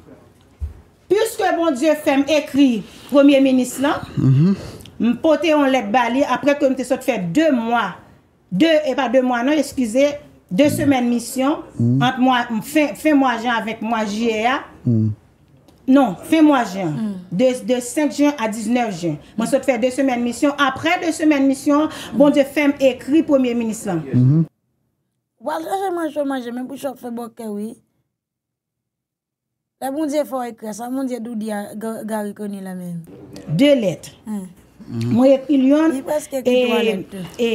Piske bon dieu fèm ekri, premier menis lan, mpote mm-hmm. yon let bali apre komite sot fè dè mwa, dè, e pa dè mwa nan, eskize, dè semen mission, fè mwa jan avèk mwa J.E.A., Non, fè mwa jen, de 5 mm. bon mm-hmm. jen bon, mm. mm-hmm. a 19 jen. Mwen sot fè 2 semen misyon, apre 2 semen misyon, mwen jè fèm ekri pwemye minisan. Wal jè fè mwa jen, mwen jè mwen pou chok fè bok kè wè, la mwen jè fò ekre, sa mwen jè doudi a gari koni la men. 2 let. Mwen ekri lyon, e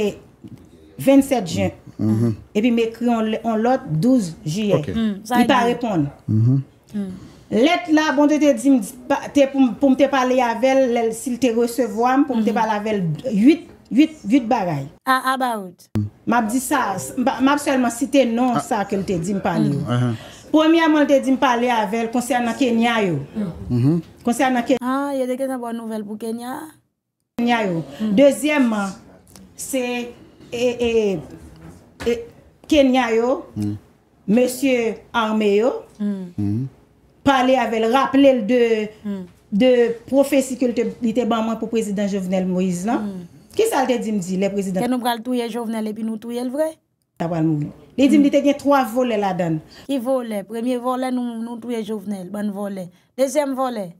27 jen. E pi mwen ekri an lot 12 jen. Ok, sa yè. Pi pa repon. Mwen jè fèm ekri lyon, e 27 jen. Let la, bon te te djim, pou m te pale avel, si l te resevo am, pou m te mhm. pale avel, yut, yut, yut bagay. Ah, about. M ap di sa, m ap selman si te non ah. sa ke l te djim pale yo. Uh-huh. Premier man l te djim pale avel, konseyana Kenya yo. Mm-hmm. Ah, yon deke nabwa nouvel pou Kenya. Dezyenman, se, Kenya yo, Monsie mm. Arme e, e, yo, m, m, m, pale avèl, rap lèl de hmm. profesi kültebite baman pou prezident Jovenel Moïse, nan? Kè sa lè te dim di le prezident? Kè nou pral touye Jovenel epi nou touye l vre? Ta wèl mouvi. Lè dim hmm. di te gen 3 vole la dan. Ki vole? Premier vole nou touye Jovenel, ban vole. Dezem vole.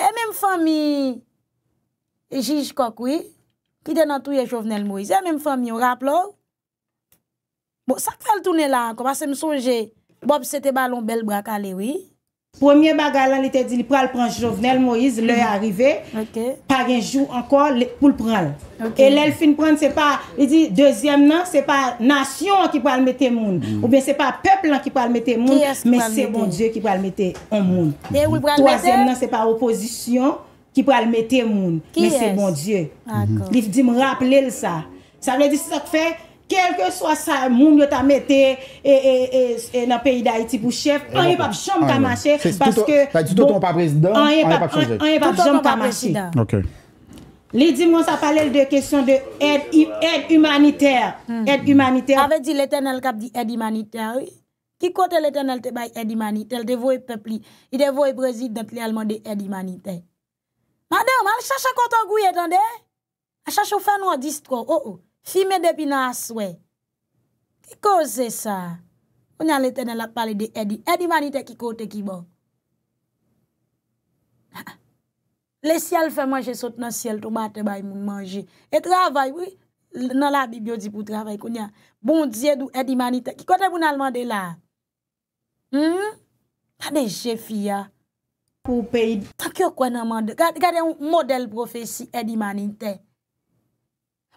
E mèm fèm mi, Jij Kokwi, ki den nou touye Jovenel Moïse, e mèm fèm yo rap lò. Bon, sak fèl toune la an, komase m souje, Bob, sete balon bel brak ale, oui? Premier bagalan, li te di li pral pran Jouvenel Moïse, lè mhm. arrivé, pari jou ankor pou l'pral. Et lèl fin pran, se pa, li di, deuxième nan, se pa nasyon ki pral mette moun. Mhm. Ou ben se pa peplan ki pral mette moun, men se bon dieu ki pral mette moun. Troisième nan, se pa opozisyon ki pral mette moun, men se bon dieu. Li di m rap lèl sa. Sa mè di se k fey kelke swa sa moun yo ta mette e, e, e, e nan peyi da iti pou chef, an yon pa pjom ta manche, parce ke... An yon pa pjom ta manche. Ok. Ledi moun sa pale l de kesyon de ed humanitèr. Hmm. Ed humanitèr. Ave di letè nal kap di ed humanitèr, ki kote letè nal te bay ed humanitèr, devou e pepli, devou e brezit, dent le alman de ed humanitèr. Mada, mwa l chacha konta gwi etande, a chacha ou fè nou an distro, ou oh, ou. Oh. Fime depi nan aswe. Ki koze sa? Konya lete nan la pale de edi. Edi manite ki kote ki bo. Le siel fè manje sote nan siel. Tomate bay moun manje. E travay. Nan la bibyo di pou travay. Konya. Boun ziedou edi manite. Ki kote moun alman de la? Hmm? Pa de jefi ya. Pou pe. Tak yo kwen nan man de. Gade yon model profesi edi manite.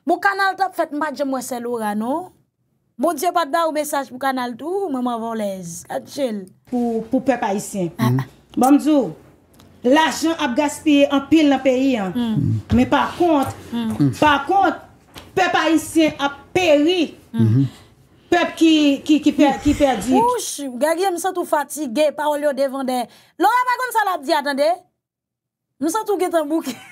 Bo kanal tap fet madje mwese loura, no? Bo diye pat ba ou mesaj pou kanal tou, mwen mwen vwolez. A tchil. Po pep ayisyen. Ah, ah. Bomdou, lachan ap gaspye anpil nan peyi, an. Men hmm. hmm. par kont, hmm. par kont, pep ayisyen ap peri. Pep ki perdi. Osh, gage mwen se tou fatige, parol yo devande. Loura bagon sa la di atande. Mwen se tou getan bouke. Mwen se tou getan bouke.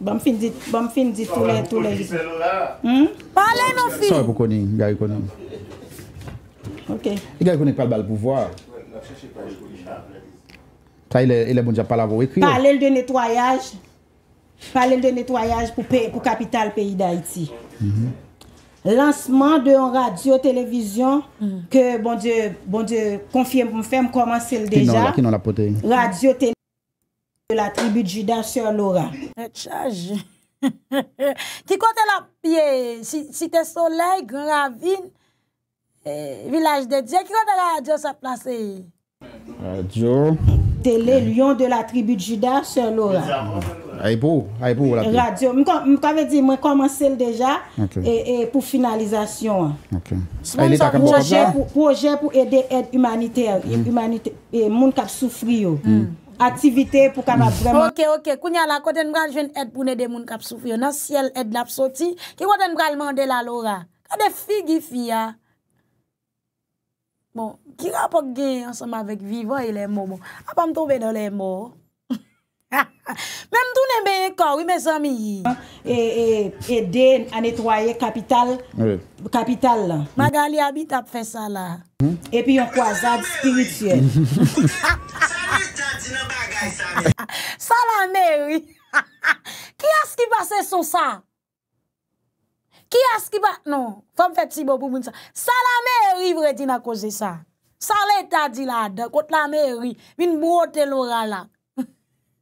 Ba m fin di tou lè. Parle nou fin. Sa wè pou koni. Ok. I gè koni pal bal pou vwa. Ta ilè bon dja pal avou ekri. Parle l de netoyaj. Parle l de netoyaj pou kapital peyi d'Haïti. Mm-hmm. Lanceman de an radio-television ke mm. bon dje konfie m pou m fèm koman sel deja. De la tribu de juda, sèl Laura. E chanj. Ki kote la piye, si te sole, gravine, eh, vilaj de diye, ki kote la radio sa plase yi? Radio. Tele Lyon de la tribu de juda, sèl Laura. Aipou, aipou la piye. Radio. Mwen kave di, mwen komanse l deja, e pou finalizasyon. Ok. Proje pou ede ed humanitè, moun kat soufri yo. Mwen. Mm. ativite pou kan ap vreman. Ok, ok, kounya la, kote mbral jen et pou ne de moun kap soufyo. Nan siel et lap soti, ki wote mbral mande la lora. Kade fi gifi ya. Bon, ki rapo gen ansama vek vivan e le mou. Bon? A pa m toube do le mou. Mèm tou nèmè yè kò, wè mè zèmè yè Edè an etwayè kapital Kapital la hmm. Magali abit ap fè sa la hmm. Epi yon kwazad spirityè hmm. Salam mèri Ki as ki basè son sa Ki as ki non, basè Salam mèri vre dina koze sa Salet adilade Kot la mèri Min mwote lora la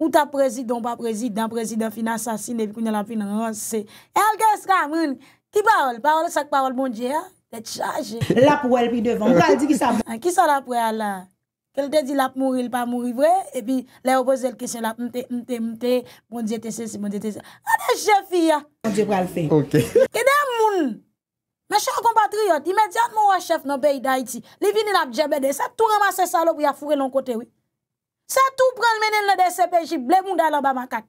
Ou ta prezid don pa prezid, dan prezid an fina sasine, evi kwenye an fina nan an se. E alke eska, moun, ki parol? Parol sak parol, moun diye, ya? Ah, Lete chaje. Lap wèl pi devan, kal di ki sa moun. An, ki sa lap wèl la? Kel te di lap mouri, l pa mouri vre? E pi, le opoze l kesye lap, mte, mte, mte, moun diye te se, si moun diye te se. A de chefi, ya? Moun diye pral fe. Ok. Ke de moun? Me chan kompatriot, imediat moun wèl chef nan beyi da iti. Li vin il ap jebe de Sa tou pral menen nan DCPJ, ble moun dal an ba makak.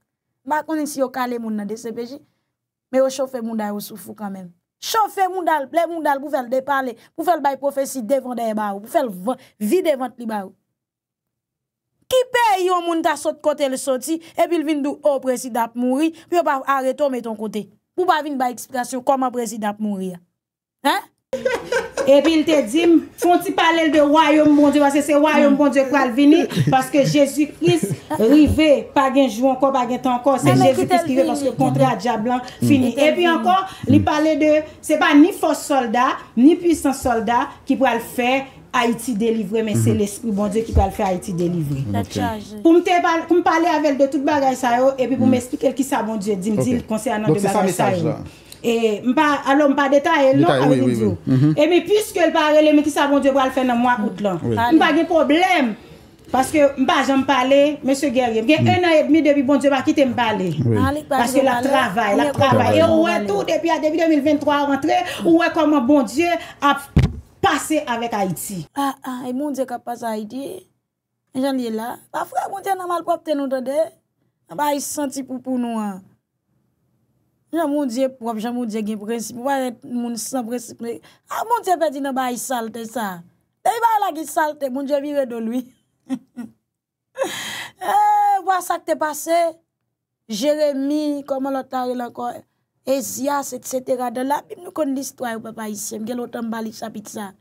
Ba konen si yo kale moun nan DCPJ. Me yo chofe moun dal yo soufou kanmen. Chofe moun dal, ble moun dal pou fel depale, pou fel bay profesi devande e ba ou, pou fel vide vante li ba ou. Ki pe yon moun ta sot kote le soti, e bil vin do o oh, presid ap moun ri, pou yo pa arre to meton kote. Pou ba vin bay eksplasyon koman presid ap moun ri ya. Ha? Ha? E pi l te dim, foun ti pale l de woyom bon die, wase se woyom bon die kwa l vini, paske Jezu Christ rive, pa genjou anko, pa genjou anko, se Jezu Christ rive, paske kontra diablant mm-hmm. fini. E pi anko, li pale de, se pa ni fos solda, ni pwisan solda, ki pral fè Haiti Delivre, men se mm-hmm. l espri bon die ki pral fè Haiti Delivre. La charge. Poum te pale, poum pale avèl de tout bagay sa yo, e pi poum mm. esplike l ki sa bon die, dim di l konsey anan de bagay sa yo. La charge la. E mpa alo mpa detay mhm. e lò a mwen djou. E mi pwis ke l pa rele mwen ki sa bon djou ba l fè nan mwa kout lan. Mpa gen problem. Paske mpa jan mpale, mwen mhm. bon ah, ah, bon ah, se gerye. Mgen en a et mi debi bon djou ba kite mpale. Paske la travay, la travay. E ouwe tout epi a debi 2023 rentre, ouwe koman bon djou a pase avèk Haiti. A, a, e mwen djou ka pase Haiti. E jan li la. Pa fwa mwen djou nan mal pop tenon do de. A ba yi senti pou pou nou an. Jan moun diye prop, jan moun diye gen presip, moun san presip, ah, moun diye pedi nan ba yi salte sa. E yi ba la ki salte, moun diye vire do lui. Vwa eh, sa te pase, Jeremie, Komalotare, Ezias, et cetera, de la, bim nou kon di stwa yi w pa pa yi se, mge loutan bali sa pizza.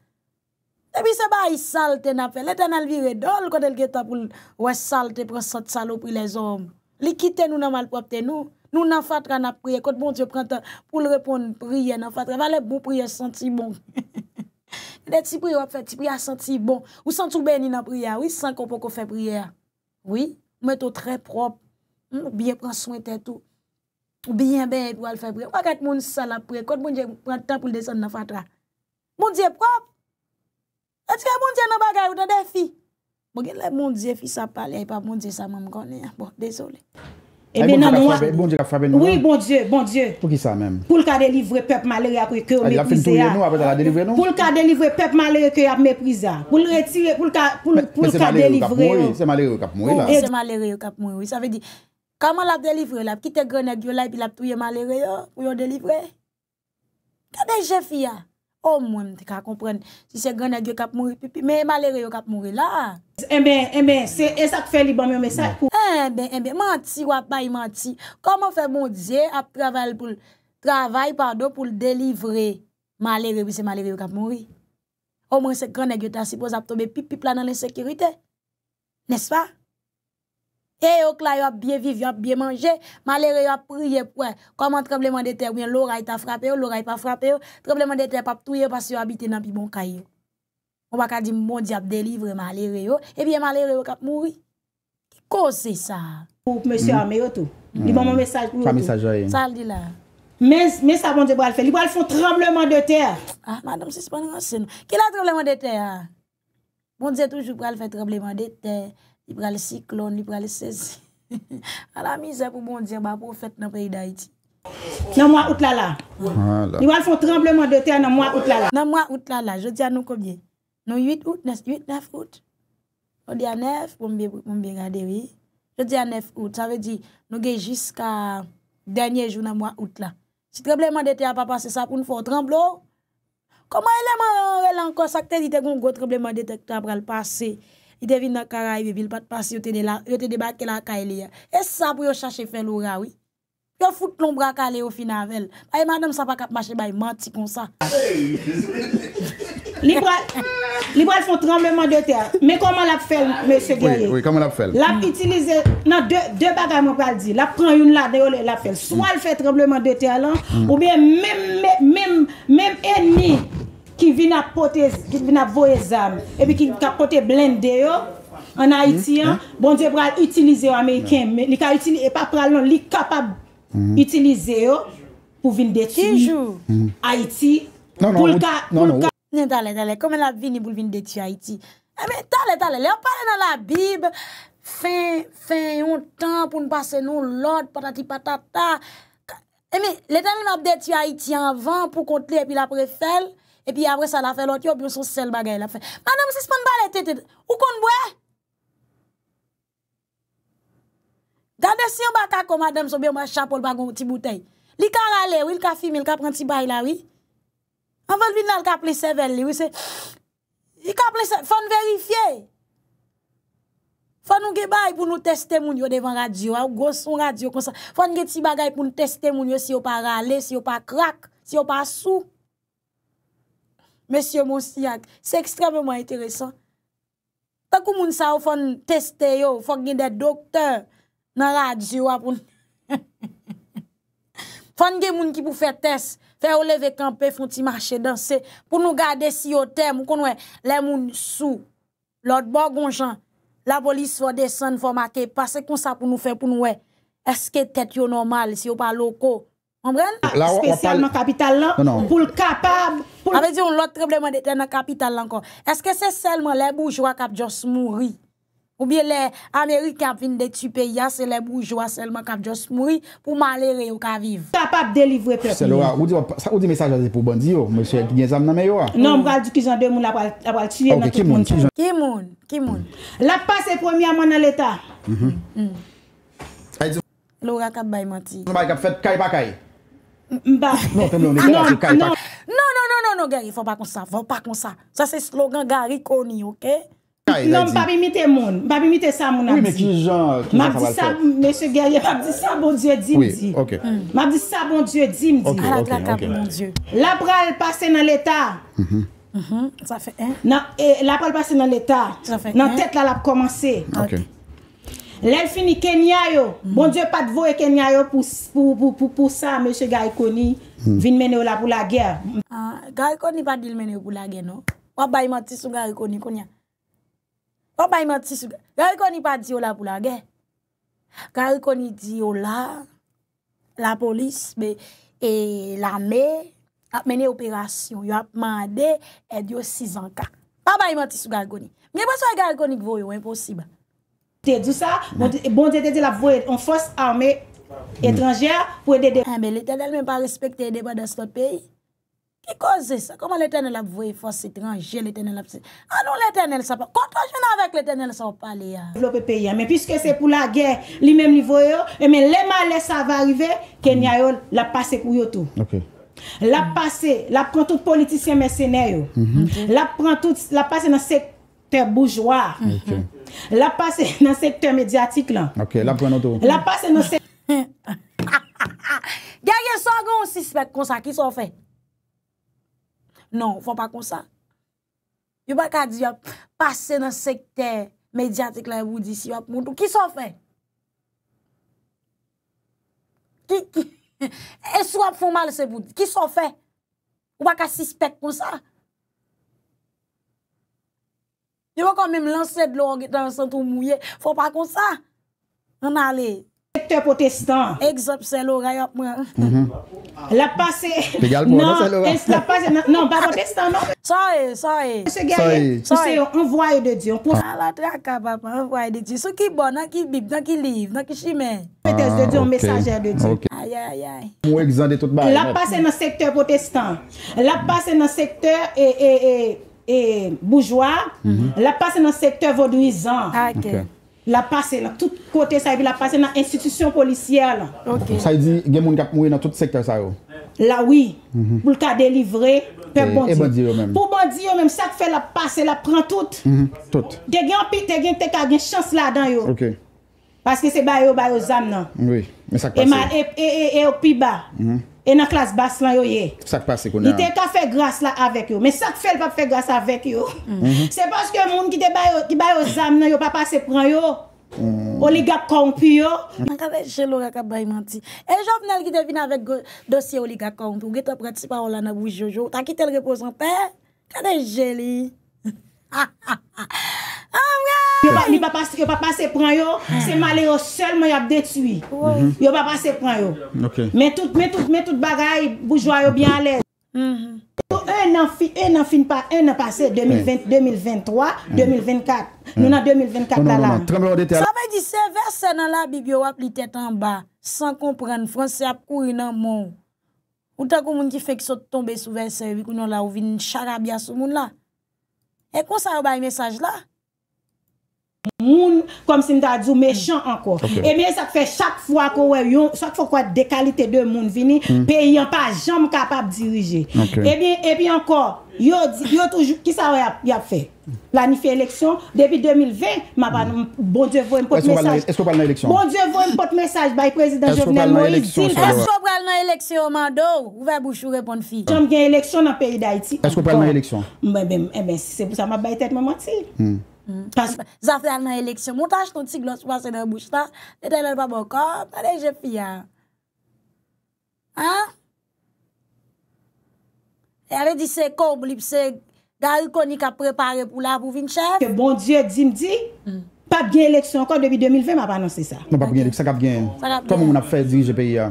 E bi se ba yi salte na fe, lete nan vire do, kon el geta pou wè salte pre sot salo pri le zom. Li kite nou nan malpropte nou. Nou nan fatra nan priye, kote bon diyo prenta pou l repon priye nan fatra. Va le bon priye senti bon. De ti priye wap fe, ti priye a senti bon. Ou sentou beni nan priye, ou san konpon kon fe priye a. Oui, mwen to tre prop. Bien pren souen te tou. Bien ben etou al fe priye. Ou akat moun sa la priye, kote bon diyo prenta pou l desen nan fatra. Bon diyo prop. E ti kè bon diyo nan bagay ou nan defi. Bon gen le bon diyo fi sa pale, e pa bon diyo sa moun kone. Bon, desole. E mena nou a... Bon dieu, bon dieu, bon dieu. Pou ki sa men? Pou lka delivre pep malere apwe kyo meprize a. Ah. Non, a non? ah. oh. oh, di la fin touye nou apwe la delivre nou? Pou lka delivre pep malere apwe kyo meprize a. Pou lka delivre yo. Se malere yo kap mouye la. Se malere yo kap mouye. Sa ve di, kama la delivre la, ki te gronek yo la, e bi la touye malere yo, ou yo delivre? Kade jefi ya? O mwen te ka kompren, si se gwen e gyo kap mouri pipi, men malere yo kap mouri la. En eh ben, en eh ben, se en sak fe li ban mi, en ben, en eh ben, en ben, manti wapay, manti. Koman fe moun diye ap travay pardou pou l delivre malere yo, se malere yo kap mouri. O mwen se gwen e gyo ta sipoz ap tobe pipi planan lisekirite, nes pa? Et yo là, yo a bien vivre, y a bien manger, malheureux yo a prier pour comment tremblement de terre e bien l'oreille t'a frappé, l'oreille pas frappé, tremblement de terre pas touyer parce que habité dans bon caillou. On va dire mon diable délivre malheureux yo et bien malheureux yo cap quest Qui cause c'est ça Pour monsieur Améo tout. Il bon mon message pour Pas message Ça dit là. Mais, mais ça, bon Dieu, va le faire. Il va tremblement de terre. Ah, madame, c'est pas une racine. Qui a le tremblement de terre? Bon Dieu, toujours, va le faire tremblement de terre. Li prale siklon, li prale sezi. A la mizè pou moun di, ba pou fèt nan peyi da iti. Nan mwa out lala, li wal fò trembleman de te nan mwa out lala. Nan mwa out lala, jò di an nou komye? Nan 8 out, 8, 9 out? Jò di an 9, pou mbe gade wè. Jò di an 9 out, sa vè di, nou ge jiska dènyè jò nan mwa out lala. Si trembleman de te apapase sa, pou nou fò tremble ou? Koman elè man wè lanko sakte di te goun gò trembleman de te ki ta pral pase? ite vin nan karay be vil pat pas yote debat ke la kaile ya. E sa pou yo chache fel non, mm. ou ra we? Yo foute lombra ka le yo fina vel. Ay man nan sa pa kat mache bay mati kon sa. Libra, libra l fon trembleman de te a. Me koman l ap fel, me se gyeye? Oui, oui, koman l ap fel? L ap itilize, nan, de baga mwen pal di. L ap pran yon la, deyo l ap fel. Soal fè trembleman de te a lan, oubyen mem, mem, mem, mem enni, vin ap pote, vin ap voye zam epi ki kap pote blende yo an Haitian, hmm, hmm. bondye pral itilize yo Ameriken hmm. men, li ka itilize epa pral non, li kap ap itilize yo pou vin deti Haitian non, non, pou lka... Tale, non, tale, kome la vin ni pou vin deti Haiti Eme, eh tale, tale, le ap pale nan la bib fin, fin, yon tan pou n basen yon lot patati patata Eme, eh le tale nan ap deti Haiti an van pou kontle epi la prefel E pi avre sa la fè lòt, yop yon sou sel bagay la fè. Madame, si spen balè tè tè, ou kon bwe? Gade si yon baka kò, madame, sou bi yon mwa chapol bagon ti boutei. Li ka ralè, wè, il ka fimi, il ka pren ti bay la, wè. Mwen vin lal ka ple sevel li, wè, se. Li ka ple sevel, fon verifiè. Fon ou ge bay pou nou testemoun yo devan radyo, ou goson radyo kon sa. Fon ge ti bagay pou nou testemoun yo si yo pa ralè, si yo pa krak, si yo pa souk. Monsieur Monsiak. C'est extrêmement intéressant. Tant que moun sa fait fon tester yo, faut gen des docteurs dans la radio pour Fon des gens qui peuvent faire test, faire lever camper, font ti marcher danser pour nous garder si au terme ou konwe les gens sous l'autre bord La police va descendre, va marquer, passer comme ça pour nous faire pour nous. Est-ce que tête yo normal si yo pas locaux? Spesyalman kapital lan pou l kapab Awe di yon lot trebleman dete nan kapital lan kon Eske se selman le boujwa kap jos mouri Ou biye ah, oh, oh, ah. non, le amerika vin de tupe ya Se le boujwa selman kap jos mouri Pou malere yon ka viv Kapab delivre pep Se lora, ou di mesaj aze pou bandi yo Meseye gnyen zam nan meyo Non mral di ki jan de moun apal chile Ki moun La pase premia moun al eta Laura kap bay mati Kaye pa kaye Mba Non, non, non, non, Gery, fwa pa kon sa Fwa pa kon sa Sa se slogan Gery Kony, ok Non, mba bi mi te moun Mba bi mi te sa moun amzi Mba bi sa, M. Gery, mba bi sa Bon dieu di mdi Mba bi sa, bon dieu di mdi La pral pase nan l'etat La pral pase nan l'etat Nan tet la la pou komanse Ok Len fin i kenyayo, bon diyo pat vo e kenyayo pou sa mèche Gaye Koni hmm. vin mène ou la ah, pou la gè. Gaye Koni pat dil mène ou la gè nou, wap bay mati sou Gaye Koni konya. Wap bay mati sou Gaye Koni, Gaye Koni pat di ou la pou la gè. Gaye Koni di ou la, la polis be, e la mè, ap mène operasyon, yo ap mande, edyo 6 an ka. Wap bay mati sou Gaye Koni, mène pas wè Gaye Koni kvo yo, wèm posibè. Tè dousa, bon dè dè dè la bouè, an fòs armè etranjè pou edè dè. Mè lè tè dè lè mè mè pa respektè dè mè dè sot peyi. Ki kozè sa? Koman lè tè nè la bouè fòs etranjè? An nou lè tè nè lè sa pa... Kontranjè nan avèk lè tè nè lè sa wopalè ya. Lopè peyi ya, mè piske se pou la gè, li mèm nivò yo, mè mè lè mè lè sa va rive, kenyayon la pase kou yo tou. La pase, la prantout politisyen mersenè yo. La pr La pase nan sektèr medyatik lan. Ok, la pou anotou. La pase nan sektèr... Gya gen son gen ou si spek konsan, ki son fè? Non, ou fò pa konsan. Ou baka di, passe nan sektèr medyatik lan, ou di si wap moun tou, ki son fè? Ki, ki, e sou wap fò mal se boudi, ki son fè? Ou baka si spek konsan? Yo kon menm lanse dlo an getan an santou mouye. Fwa pa kon sa. Nan ale. Sektor potestan. Ek zop selo rayop mwen. Mm-hmm. La pase. Pegal pou nan selo. Non, la pase nan. Nan, pa potestan non. Sa e, sa e. Sa e. Mse yon, an voye de diyon. An ah, la traka pa pa, an voye de diyon. Sou ki bon, nan ki bib, nan ki liv, nan ki shimen. Fetez de diyon, mesajer de diyon. Aya, aya. Mwen ek zande tout ba. La pase nan sektor potestan. La pase nan sektor e, e, e. E boujwa, mhm. la pase nan sektèr vodouizan. Ah, la pase nan tout kote sa yon, la pase nan institisyon polisyèr lan. Sa yon di gen moun kap mouye nan tout sektèr sa yon? La wii, pou lka delivre, pou bandi yon mèm. Pou bandi yon mèm, sak fe la pase, la pren tout. Gen anpi, gen teka, gen chans la dan yon. Paske se bay yo, bay yo zam nan. E yon pi ba. E nan klas bas lan yo ye. Ni te ka fe grase la avek yo. Men sak fe l pa fe grase avek yo. Mhm. Se paske moun ki te bay o zam nan yo papa se pran yo. Mhm. Oli ga kong pi yo. Mwen ka vej jelo akabay manti. E jop nan ki te vina avek dosye oli ga kong. Ou ge te pratipa olana ou jojo. Ta ki tel reposan pe. Kade jeli. Yo pa pase pran yo, se male yo sel mwen yo ap detiwi. Mhm. Yo pa pase pran yo. Men tout bagay, boujwa yo byan alèd. Mhm. Yo en an fin pa, non, non, non, en an pase, 2020, 2023, 2024. Nou nan 2024 la la. Sa bay di se verse nan la bibi wap li tèt an ba, san kompren fransè ap kouri nan moun. Ou ta kou moun ki fek sot tombe sou verse, vi kou nou la ouvi chara bya sou moun la. E kon sa wabay mesaj la? Moun kom sin da di ou mechon mm. anko. E mi e sak fe chak fwa kowe yon, sak fwa kwa de kalite de moun vini, mm. pe yon pa jom kapap dirije. E mi e anko, yo toujou, ki sa wè ap fè? La ni fè eleksyon, debi 2020, ma pan mm. bon diev wè mpote mesaj. Esko pal nan eleksyon? Bon diev wè mpote mesaj bay prezident Jovenel Moïse. Esko pal nan eleksyon, mandou, ouwe abou chou repon fi? Jom gen eleksyon nan peyi da iti. Esko pal nan eleksyon? Mwen eh ben, se pou sa mwen bay tèt mwen mati. Hmm. Bon Z a fè alman eleksyon, moutan j ton ti glos pwase nan mouchta, lè tè lè lè babo kon, anè jè pi ya. Anè? E anè di se kom li, pse gary koni ka prepare pou la pou vin chè. Bon diè, di mdi, pa bgen eleksyon kon devy 2020, m ap anonsi sa. Non pa bgen eleksyon, sa ka bgen, kom moun ap fè di jè pi ya.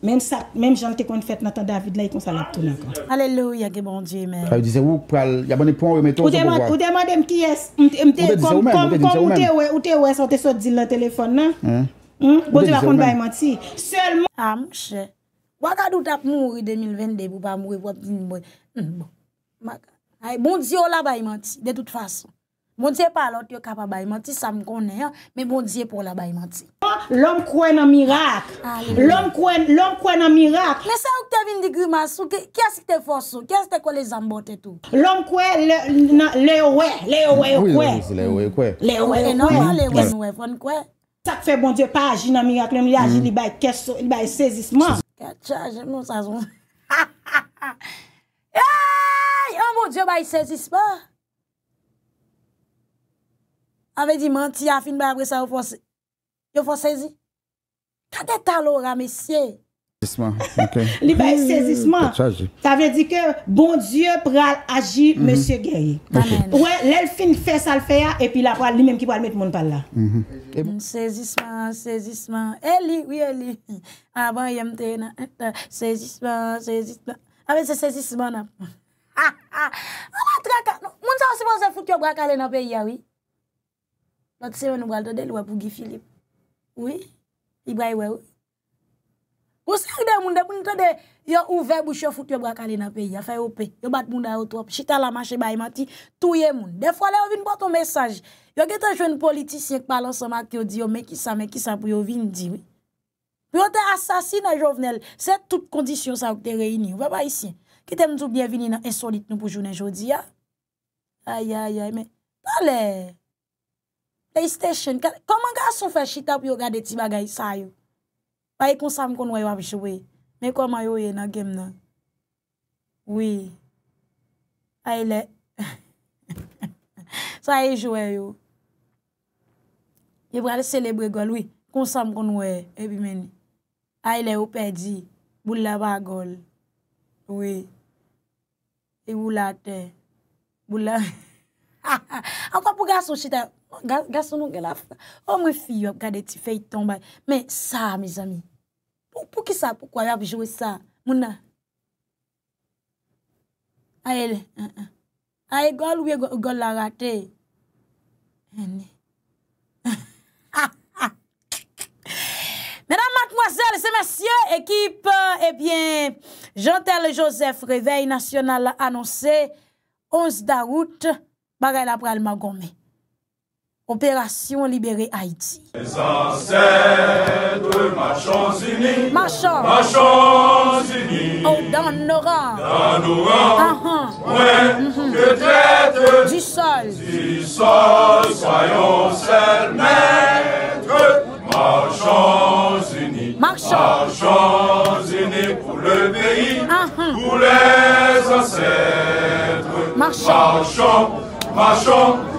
Men sa, men jan te kon fèt natan David la, yon sa lak tou nan kan. Aleluya ge bon die men. A, yon dise ou pral, yabane pou an remetou an se bo gwa. O de madem ki es, mte kon, kon, kon, kon, mte ou es, mte ou es, an te sot di nan telefon nan. Bon di wakon bay mati. Se l moun. A, mche. Waka dout ap moun yi 2022, ou pa moun yi wap di moun. Mou. Maka. Ay, bon di ou la bay mati, de tout fasyon. Mwen bon diye pa alot yo kap a baymati, sa m konen yo, me mwen diye pou la baymati. L'om kwen nan mirak. L'om kwen nan mirak. Mwen sa yon kwen te vin di gri masou, kwen se te fosou, kwen se te kwen le zambote tou? L'om kwen le we, le we we kwen. Ou yon si le we we kwen? Le we eno, le we we kwen kwen. Sa kwen mwen diye pa aji nan mirak lèm, lèm aji li bay sezisman. Kè tchè, jè mnou sa zon. Yon mwen diye bay sezisman. Avè di manti, a fin ba apre sa yo fò sezi. Kade talor a mesye? E sezisman, ok. Li bay sezisman. Tè chaji. Tè avè di ke, bon dieu pral agi monsie mhm. gaye. Amen. Ouè, lè l fin fè sal fè ya, epi la pral li menm ki pral met moun pal la. Mhm. Mm, sezisman, sezisman, e li, wè li, aban yèm tè nan, eh, sezisman, sezisman, avè ah, se sezisman nan. Ha, ha, moun sa wè si bon se fout yo bra kalè nan pe yawè? Ah, Lote se yo nou bral do de li wè pou gifilip. Ou yi? Ibra yi wè ou? Ou se yon de moun de pou nou to de yo ouve bouch yo foute yo bra kalina pe yi. A fè yo pe. Yo bat moun da yo to ap. Chita la mache bay mati. Tou ye moun. De fwa le yo vin poto mensaj. Yo gete jwen politisyen k palon soma ki yo di yo meki sa meki sa pou yo vin di. Pi yo te asasi nan jovnel. Se tout kondisyon sa wak te reyni. Ou ve pa isi. Ki te mtou bie vini nan ensolit nou pou jounen jodi ya. Ayayay men. To le. PlayStation. Koman gason fè shit ap yo gade ti bagay sa yo? Baye konsam konwe yo avishwe. Men koman yo ye nan gem nan? Oui. Aile. Sa ye jwe yo. Ye vwale selebre gol. Oui. Konsam konwe. Ebi meni. Aile yo pedi. Boulè bagol. Oui. E boulè ate. Boulè. An pa pou gason shit ap. O mwen fi yo ap gade ti fe yi tombay. Men, sa, miz ami. Pou ki sa, pou kwa ya ap jowe sa? Mou na? Ae le. Ae gol ou ye gol la rate? Eni. Mèdam matmoazèl, se mèsyè, ekip, ebyen, jantèl Joseph, revey nasyonal anonsè, ons darout, barè la pral magon mè. Opération Libérer Haïti. Les ancêtres, marchons unis. Marchons. Marchons unis. Oh, dans nos rangs. Dans nos uh-huh. mm-hmm. que du sol. Du sol, soyons seuls maîtres. Marchons unis. Marchons. unis pour le pays. Uh-huh. Pour les ancêtres. Marchons. Marchons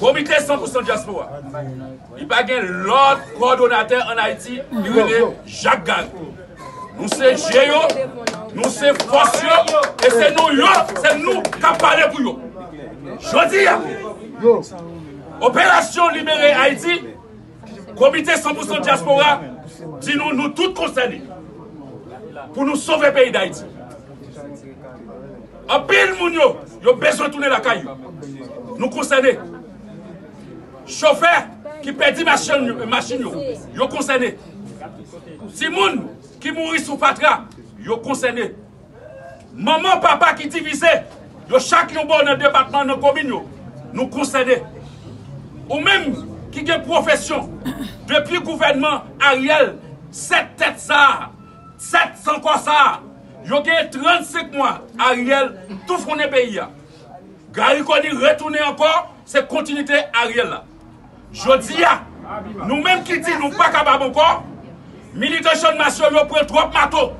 Comité 100% diaspora. Il n'y l'autre pas en Haïti, li Haïti, Jacques Gag. Nous sommes Géo, nous c'est fosyo, et c'est nous c'est nous qui parlons pour yo. Je dis, hein. Opération Libérée Haïti, Comité 100% diaspora, di nous nou tout Pour pou nou le pays d'Haïti. En pile moun a besoin de tourner la Nous sommes concernés chauffeur qui perdit machine, machine yo, concerné. Simon qui mourit sous patra, yo concerné. Maman, papa qui divisé, yo chaque yon bon dans département, la commune nous concerné. Ou même qui une profession, depuis le gouvernement Ariel, 7 têtes ça, sept sans quoi ça, yo gen 35 mois, Ariel, tout fondé pays. Gary Koni retourne encore, c'est continuité Ariel je dis, nous-mêmes qui disons nous pas capables encore, militations de nation, nous prenons trois matos.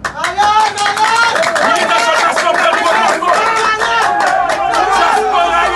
Militants de nation, nous prenons trois matos.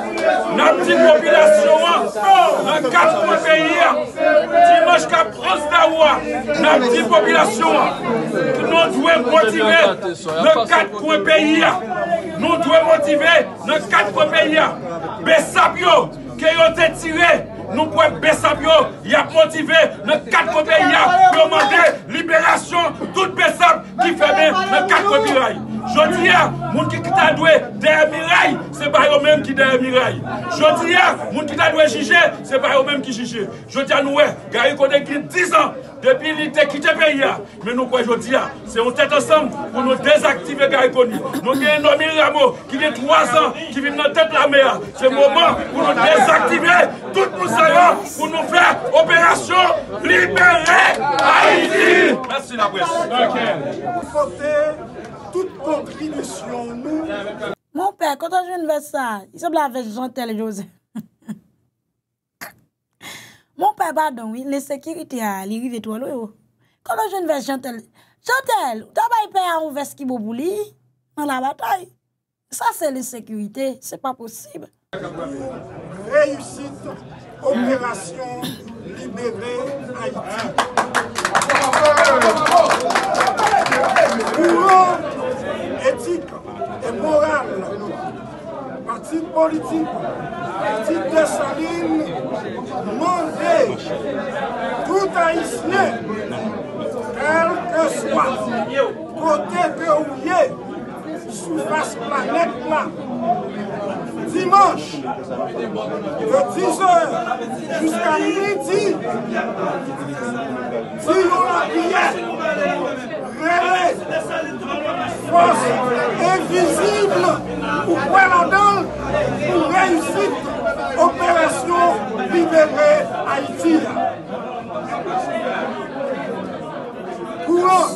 la petite population, dans quatre pays, dimanche qu'à d'Aoua, la petite population, nous devons motiver dans quatre pays, nous devons motiver dans quatre pays. Bessapio, qui ont été tirés, nous pouvons Bessapio, y a motivé dans quatre pays pour demander libération toute qui fait bien dans quatre pays. Je dis à moun qui t'a doué derrière ce c'est pas eux-mêmes qui derrière Mirail. Je dis à moun qui t'a doué juger, c'est pas eux-mêmes qui juger. Je dis à nous, Gary connaît 10 ans depuis qu'il était quitté le pays. Mais nous, quoi, je dis à, c'est on tête ensemble pour nous désactiver Gary Koni. Nous avons un homme Rameau qui vient 3 ans qui vient dans la tête de la mer. C'est le moment pour nous désactiver tout nous savons pour nous faire opération libérée Haïti. Merci la presse. Tout pandri de sion nou. Mon pè, koto joun vese sa, i se blan vese jantel jose. Mon pè badon, le sekirite a li riv etou alou yo. Koto joun vese jantel, jantel, tabay pe a ou vese ki bo boulie, an la batoy. Sa se le sekirite, se pa posib. Reusit, operasyon, libérer Haïti. Courant éthique et moral, parti politique, parti de Saline, monde, tout haïtien, quel que soit côté que vous sous la planète là, dimanche, de 10h jusqu'à midi, si vous prière, rêvez, force invisible pour prendre réussite pour réussir opération libérée Haïti. Courant,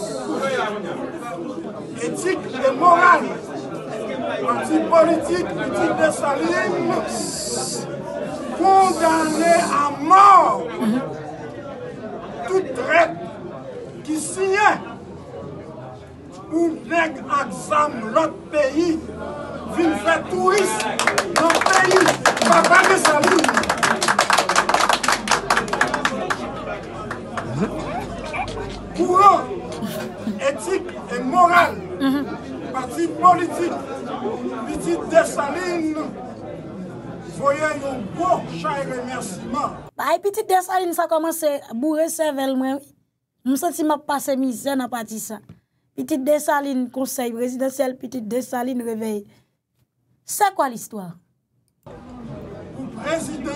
éthique et morale. an ti politik, an ti desaliye, mons, kondane a mor tout rep ki sinye ou neg aksam lot peyi vin fè touis lot peyi pa ba desaliye. Kouro, etik, et moral, mons, parti politique, petit Dessaline, voyez un bon chat et remerciement. Bah, Petite petit Dessaline, ça commence à bourrer moi. Je sens pas mis passe misère dans la partie ça. Petit Dessaline, conseil présidentiel, petit Dessaline, réveil. C'est quoi l'histoire? Le président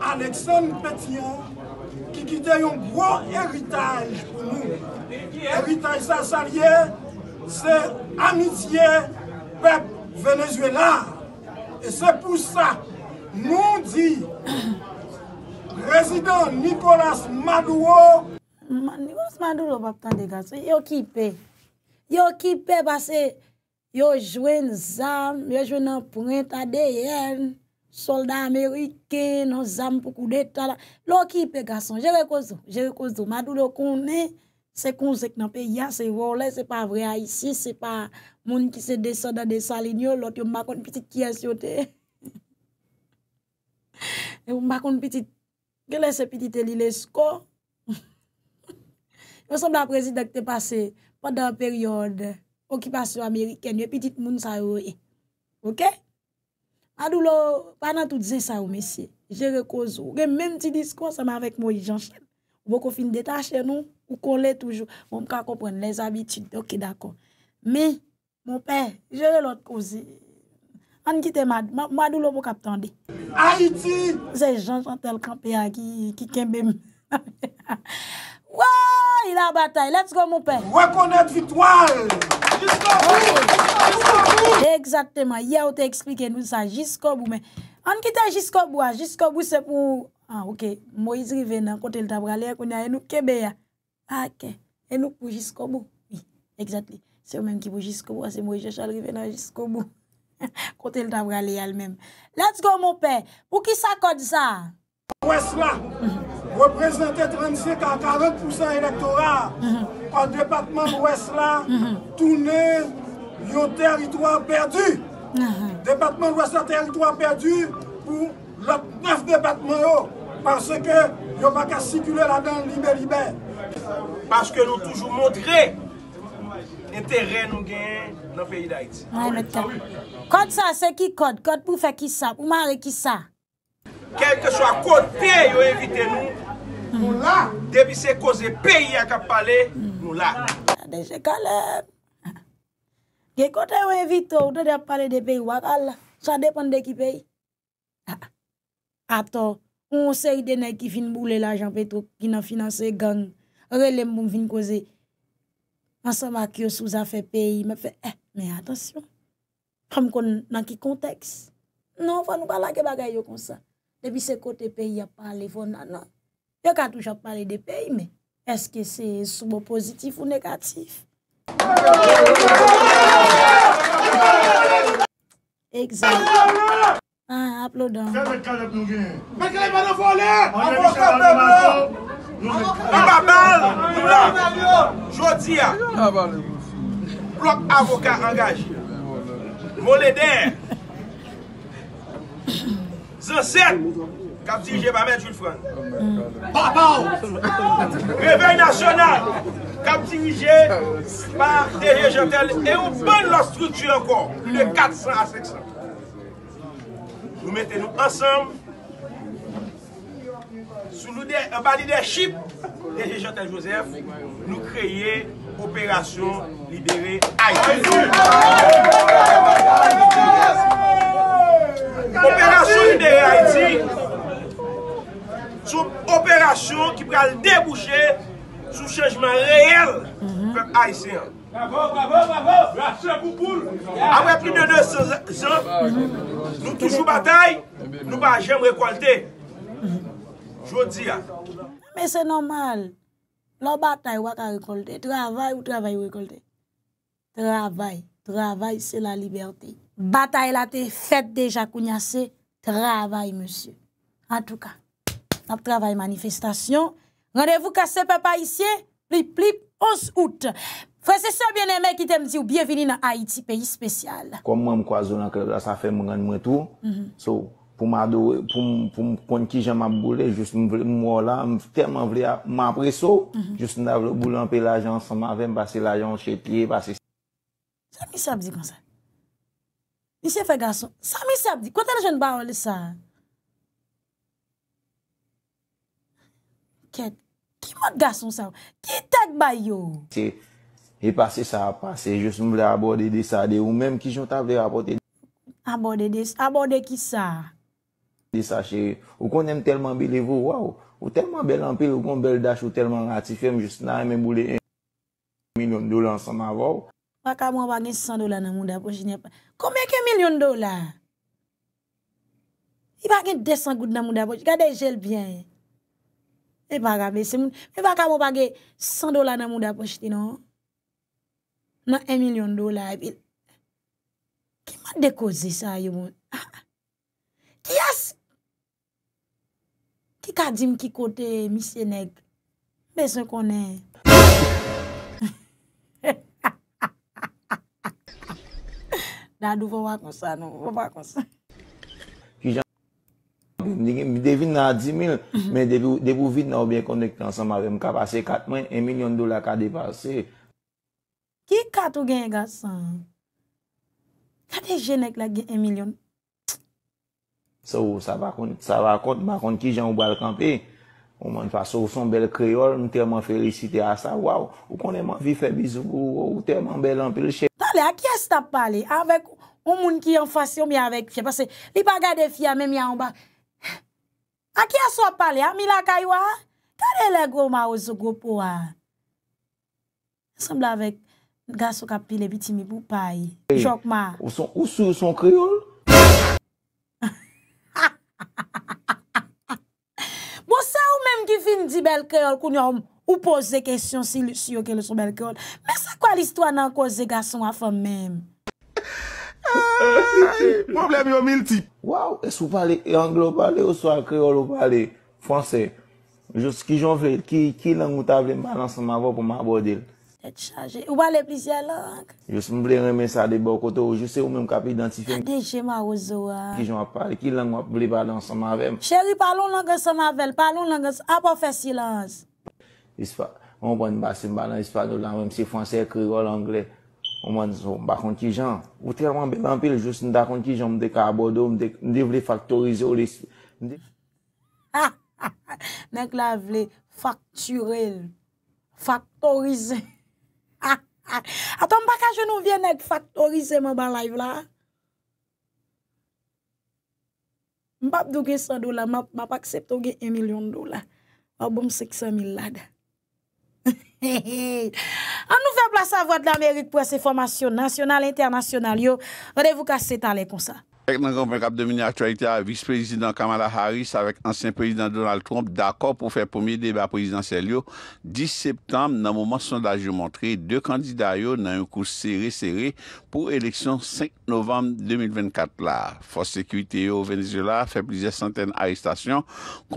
Alexandre Pétion, qui quittait un gros héritage pour nous. Héritage sans Se amitye pep venezuela. E se pou sa, moun di, rezidant Nikolas Maduro... Nikolas Maduro bap tan de gason, yo kipe. Yo kipe bas se yo jwen zam, yo jwen anpwen ta de yen, soldat ameriken, anpwen pou kou de ta la. Lo kipe gason, jere kouzou, jere kouzou. Maduro konen... Se kon zek nan pe ya, se vo le, se pa vre a isi, se pa moun ki se dese dan de sali nyo, lot yo mbakon piti kyes yo te. Yo mbakon piti, ge le se piti te li lesko. Yo se mla prezidek te pase, pa da peryode, pokipasyon Ameriken, yo piti moun sa yo e. Ok? A dou lo, pa nan tout ze sa yo mesi, je rekoz ou. Ge menm ti disko, seman vek moun i jan chen. Voko fin detache nou, pou kon le toujou. Mwen mka kompwen les abitin. Ok, dako. Me, mwen pe, jè lè lòt kouzi. An kitè mad, mad ou lòm wò kap tande. Haiti! Se Jean-Chantal Kampéa ki kembe mè. Wouè, il a batay! Let's go mwen pe! Rekonnet vitoal! Jiskobou! Jiskobou! Eksatèman, yè wote eksplike nou sa jiskobou. An kitè jiskobou, ah? jiskobou se pou... ah ok Moïse rive nan kote l tabrale kounya enou kebeya ah ok et pou jusqu'au bout oui exactement. c'est eux même qui bougent jusqu'au bout ah, c'est Moïse Joshua Rivéna nan jusqu'au bout Côté le tabrale elle même let's go mon père pour qui ça code ça ouest là mhm. représentait 35 à 40% électorat en département ouest là mhm. tourner un territoire perdu mhm. département ouest la territoire perdu pour 9 neuf départements Pase ke yo baka sikule la den libe-libe. Pase ke nou toujou moudre, ne teren nou gen nan feyi da iti. Mwen mette. Kote sa se ki kote, kote pou fe ki sa, pou mare ki sa. Kelke so a kote, pe yo evite nou, nou la, debi se kose peyi a kap pale, nou la. Dejè kalèp. Ge kote yo evite ou de de ap pale de peyi wakal, sa depande de ki peyi. Ato. Mwen se yi dene ki fin mboule la janpe to, ki nan finanse gang, re lem mboum fin koze. Mansan bak yo souza fe peyi, mwen fe, eh, men atensyon. Kam kon nan ki konteks. Non, fwa nou pala ke bagay yo konsan. Depi se kote peyi a pale, fwa nanan. Yo ka touj ap pale de peyi, men. Eske se soubo pozitif ou negatif. Exakt. Aplodan Mwen kade mwen volen Avokat mwen volen Mwen mwen mwen Jodi ya Blok avokat angaj Volen der Zon 7 Kapitije mwen mwen jout fwen Mwen mwen mwen Reveil nasyonal Kapitije E ou bon lans struktu ankon De 400 a 500 Nou mette nou ansem, sou nou balidechip DG Jantel Joseph, nou kreye Operasyon Lideré Haïti. Operasyon Lideré Haïti, sou operasyon ki pral debouche sou chanjman reyel pou Aïséan. Kavò, kavò, kavò, rachè boupoul. Avè pli de nè sè zanp, nou toujou batay, nou pa jèm rekwalte. Jodi ya. Mè se nomal, nou batay wak a rekwalte, travay ou travay rekwalte. Travay, travay se la liberté. Batay la te fèt deja kounyase, travay monsi. An touka, ap travay manifestasyon. Rendevou kase pe pa isye, plip plip, 11 oute. Fwese sobyen eme ki tem di ou biyevini nan Haiti, peyi spesyal. Koum mwen mkwazo nan krela, sa fe mwen gan mwen tou. Mm-hmm. Sou, pou mwen adowe, pou mwen kon ki jaman boule, jous mwen vle mwen mwola, mwen tem mwen vle mwen apre sou, jous mwen avle boule anpe l'ajans, mwen avle mwen basse l'ajans, chetye, basse si. Sa mi sabdi kon sa? Ni se fe gason? Sa mi sabdi? Kwa tala jen ba anle sa? Ket, ki mwen gason sa ou? Ki tek bay yo? Si, si. E pase sa a pase, jous nou vle abode de sa de ou, mem ki jouta vle abode de sa. Abode de sa, abode ki sa? De sa che, ou konen telman bel evou, waw, ou telman bel ampil, ou kon bel dash, ou telman atifem, jous nan men mou le en. Milyon dola ansan ma waw. Bakabon bagen 100 dola nan moun da poche, kome ke milyon dola? Ibagen 200 gout nan moun da poche, gade jel bien. Ibagen 100 dola nan moun da poche, ti nou? nan e milyon dola, ki ma dekozi sa yo moun? Ki as, ki ka jim ki kote misye neg, beso konen. Dadou fwa konsa nou, fwa fwa konsa. Ki jan, mi devin nan di mil, mhm. men devou vid nan ou bien kondek konsa mawe mou kapase katmen, e milyon dola ka depase. Ki kat ou gen yon gassan? Kade jenek la gen en milyon? Sa ou sa bakon, sa bakon ki jan ou balkan pe. Ou man fasa ou son bel kriol, nou terman felicite a sa. Ou konenman vi fe bizou, ou terman bel anpe le chep. Tale, a kia sta pale? Awek ou moun ki yon fasyon mi avek fye. Pase li bagade fye a men mi a onba. A kia so pale? A mi la kaywa? Kade le goma ou zougo pouwa? Semble avek. Gason ka pile biti mi bou paye. Eh, Jok ma. Ou son kreol? Bo sa ou menm ki fin di bel kreol koun yo ou pose kesyon si yo kele sou bel kreol? Mè sa kwa l'istwa nan kose gason a fèm menm? Problem yo mil tip. Waw, es ou pale e anglo pale ou son kreol ou pale franse? Jous ki joun vle, ki lang ou table m banan son ma vò pou m a bodil? Et chanje, ou bon ah, ah, ba le plisye lank? Jous mwen vle reme sa de bokoto, jous se ou mwen kapi identife. Deje ma roso a. Ki joun ap pale, ki lank wap vle balan sa mavem. Cheri, palon langan sa mavel, palon langan sa... Apo fè silans. Yis pa, ou mwen basen balan, yis pa do lank, mwen mwen mse fwansè, krigol, anglè. Ou mwen zon, bakon ki jan. Ou terwan beban pil, jous mwen dakon ki jan, mwen dek a bodo, mwen dek... Mwen dek vle faktorize ou lési. Ha! Ha! Ha! Mwen k la vle fakturel, faktorize... A ton baka je nou vyen et faktorize mwen ban live la. Mbap doge 100 dola, mbap akseptoge 1 milyon dola. Mbap bom 600 mil lada. An nou fe plasa vwot d'Amerik pou ase formasyon nasyonal, internasyonal yo. Radevou ka set ale kon sa. Avec le vice Président Kamala Harris avec ancien président Donald Trump d'accord pour faire premier débat présidentiel. Le 10 septembre dans le moment sondage montré, deux candidats un un un serré serré pour pour 5 novembre 2024 la. force sécurité au Venezuela fait plusieurs centaines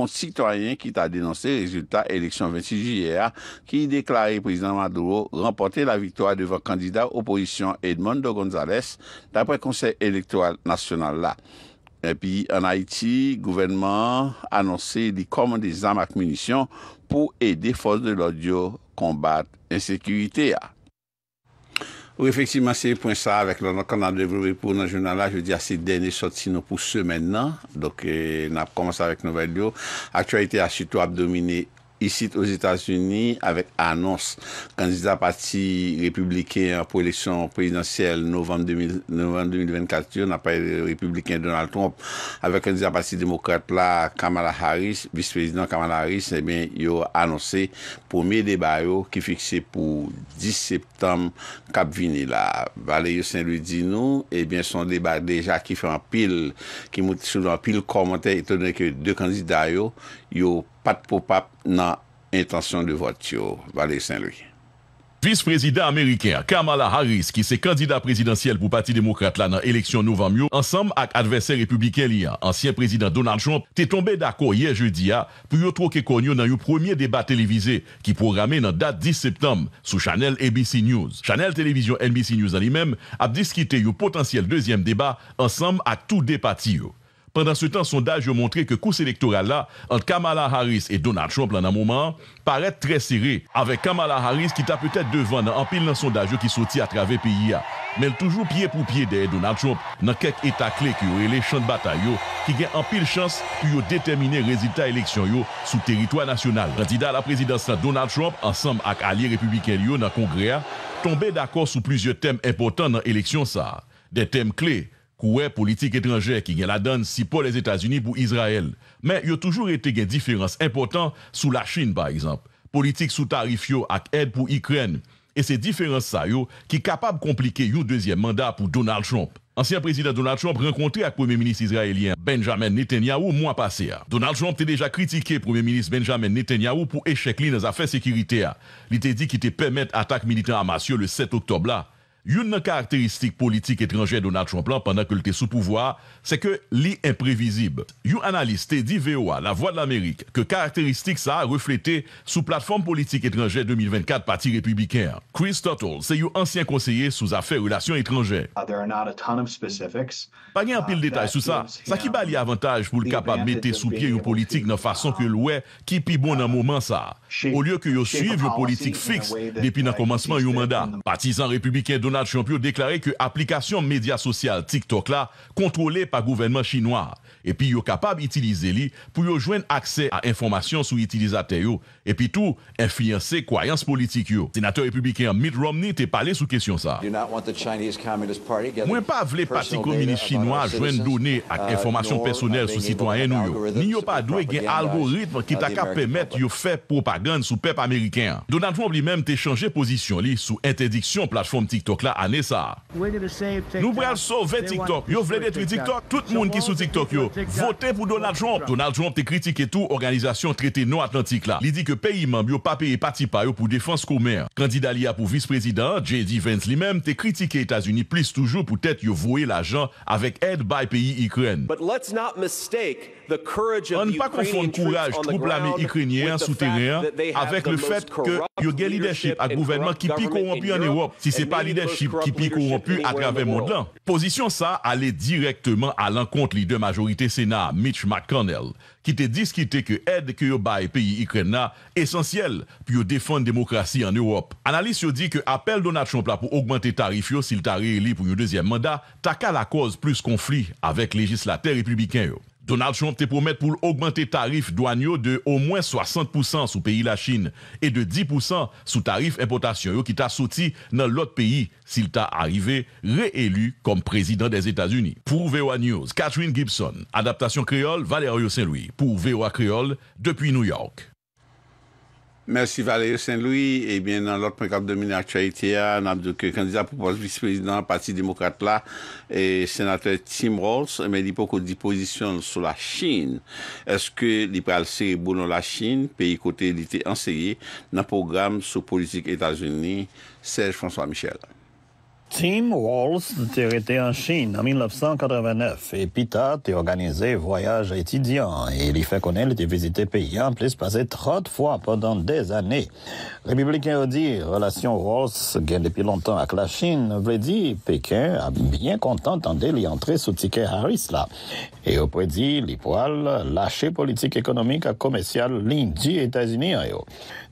citoyens qui ont dénoncé ta résultat de l'élection 26 juillet. qui déclarait le président Maduro remporter la victoire devant le candidat opposition Edmondo González le Conseil électoral national. En Haiti, gouvernement annonce le command des armes à munitions pour aider les forces de l'audio à combattre l'insécurité. Ah. Effectivement, c'est pour ça que l'on a développé pour nos journaux-là. Je veux dire, c'est dernier sorti non, pour ceux maintenant. Donc, euh, on a commencé avec nos verres d'audio. Actualité a su tout abdominé. isit os Etats-Unis avek anons kandida pati republiken pou eleksyon prezidentsel novem 2024, napay republiken Donald Trump, avek kandida pati demokrate la Kamala Harris, vice-prezident Kamala Harris, e eh ben yo anonsè pou mi deba yo ki fikse pou 10 septem kap vini la. Vale Yosin lui di nou, e eh ben son deba deja ki fè an pil ki mouti sou nan pil komante eto dè ke de kandida yo, yo Pat pou pap nan intansyon de vot yo, Valé Saint-Louis. Vice-president Amerikè, Kamala Harris, ki se kandida presidansyel pou pati demokrate la nan eleksyon novem yo, ansam ak adversè republikè li ya, ansyen prezident Donald Trump, te tombe dako ye jèdia pou yo troke konyo nan yo premier debat televize ki programe nan dat 10 septembe sou Chanel NBC News. Chanel Televizyon NBC News an li mem ap diskite yo potansyel dezyem debat ansam ak tou depati yo. Pendan se tan sondaj yo montre ke kous elektoral la ant Kamala Harris e Donald Trump lan nan mouman, paret tre sire ave Kamala Harris ki ta petet devan nan anpil nan sondaj yo ki soti atrave peyi ya. Mel toujou pye pou pye de Donald Trump nan kek eta kle ki yo eley chan batay yo, ki gen anpil chans ki yo determine rezita eleksyon yo sou teritwa nasyonal. Kandida la prezidansa Donald Trump ansam ak alie republiken yo nan kongrea, tombe dako sou plizye tem important nan eleksyon sa. De tem kle... Kouè politik etranjè ki gen la dan si pou les Etats-Unis pou Israel. Men, yo toujou rete gen diferans important sou la Chine par exemple. Politik sou tarif yo ak ed pou Ikren. E se diferans sa yo ki kapab komplike yo deuxième mandat pou Donald Trump. Ansyen presidat Donald Trump renkonte ak premier ministre israelien Benjamin Netanyahu mou apase ya. Donald Trump te deja kritike premier ministre Benjamin Netanyahu pou echec li nan afen sekirite ya. Li te di ki te pemet atak militan amasyo le 7 oktob la. Yon nan karakteristik politik etranje Donald Trump lan pandan ke lte sou pouvoi, se ke li imprevisib. Yon analiste te di vewa la voie de l'Amerik ke karakteristik sa reflete sou platforme politik etranje 2024 parti republiken. Chris Tuttle se yon ansyen konseye sou zafè relasyon etranje. Pagnè an pil detay sou sa, sa ki ba li avantaj pou l kapap mette sou pie yon politik nan fason ke lwe ki pi bon nan mouman sa. Ou lye ke yon suiv yon politik fix depi nan komanseman yon manda. Partisan republiken Donald Trump. Donald Trump a déclaré que l'application média sociale TikTok là contrôlée par le gouvernement chinois epi yo kapab itilize li pou yo jwen akse a informasyon sou itilizate yo epi tou enfiyanse kwayans politik yo. Senateur republikan Mitt Romney te pale sou kesyon sa. Mwen pa vle pati komunist chinois jwen done ak informasyon personel sou sitwanyen yo. Ni yo pa dwe gen algoritm ki ta ka pemet yo fe propagand sou pep Amerikyan. Donald Trump li menm te chanje posisyon li sou entediksyon platform TikTok la ane sa. Nou brel so ve TikTok, yo vle detri TikTok, tout moun ki sou TikTok yo. Vote pou Donald Trump. Donald Trump te kritike tou organizasyon trete nou atlantik la. Li di ke peyi man byo pape e pati payo pou defans komer. Kandida li a pou vice-prezident, J.D. Vance li mem, te kritike Etasuni plis toujou pou tet yo voue la jan avèk aide bay peyi ikren. But let's not mistake... An pa kon fonde koulaj trouple ame ikrenyen, soutenyen, avek le fet ke yo gen lideship ak gouvenman ki pi korompi an Ewop, si se pa lideship ki pi korompi ak grave mondan. Pozisyon sa ale direktman alen kont li de majorite Sena, Mitch McConnell, ki te diskite ke ed ke yo baye peyi ikrenna esensyel pi yo defon demokrasi an Ewop. Analise yo di ke apel Donald Champla pou augmente tarif yo si lita reili pou yon dezyen manda, taka la koz plus konflik avek legislatè republiken yo. Donald Trump te promet pou l'augmente tarif douan yo de au mwen 60% sou peyi la Chin e de 10% sou tarif impotasyon yo ki ta soti nan lot peyi s'il ta arive re-elu kom prezident des Etats-Unis. Pour VOA News, Catherine Gibson, Adaptasyon Creole, Valerio Saint-Louis. Pour VOA Creole, Depuis New York. Mersi Valerio Saint-Louis. Ebyen, eh nan lot prekap de mini-aktualite ya, ah, nan apdouke kandida pou pos vice-prezident pati demokrate la, senatè Tim Rawls, mè li pokou di pozisyon sou la Chine. Eske li pral seri bono la Chine, peyi kote li te anseri nan program sou politik Etasouni, Serge François Michel. Tim Walls était en Chine en 1989 et Pita a organisé voyage étudiant et il y fait connaître visité pays en plus passé 30 fois pendant des années. Républicain dit relation Walls gagne depuis longtemps avec la Chine, veut dire Pékin a bien content d'entendre entrer sous ticket Harris là. Et au prédit, les poils lâcher politique économique et commerciale lindie États-Unis.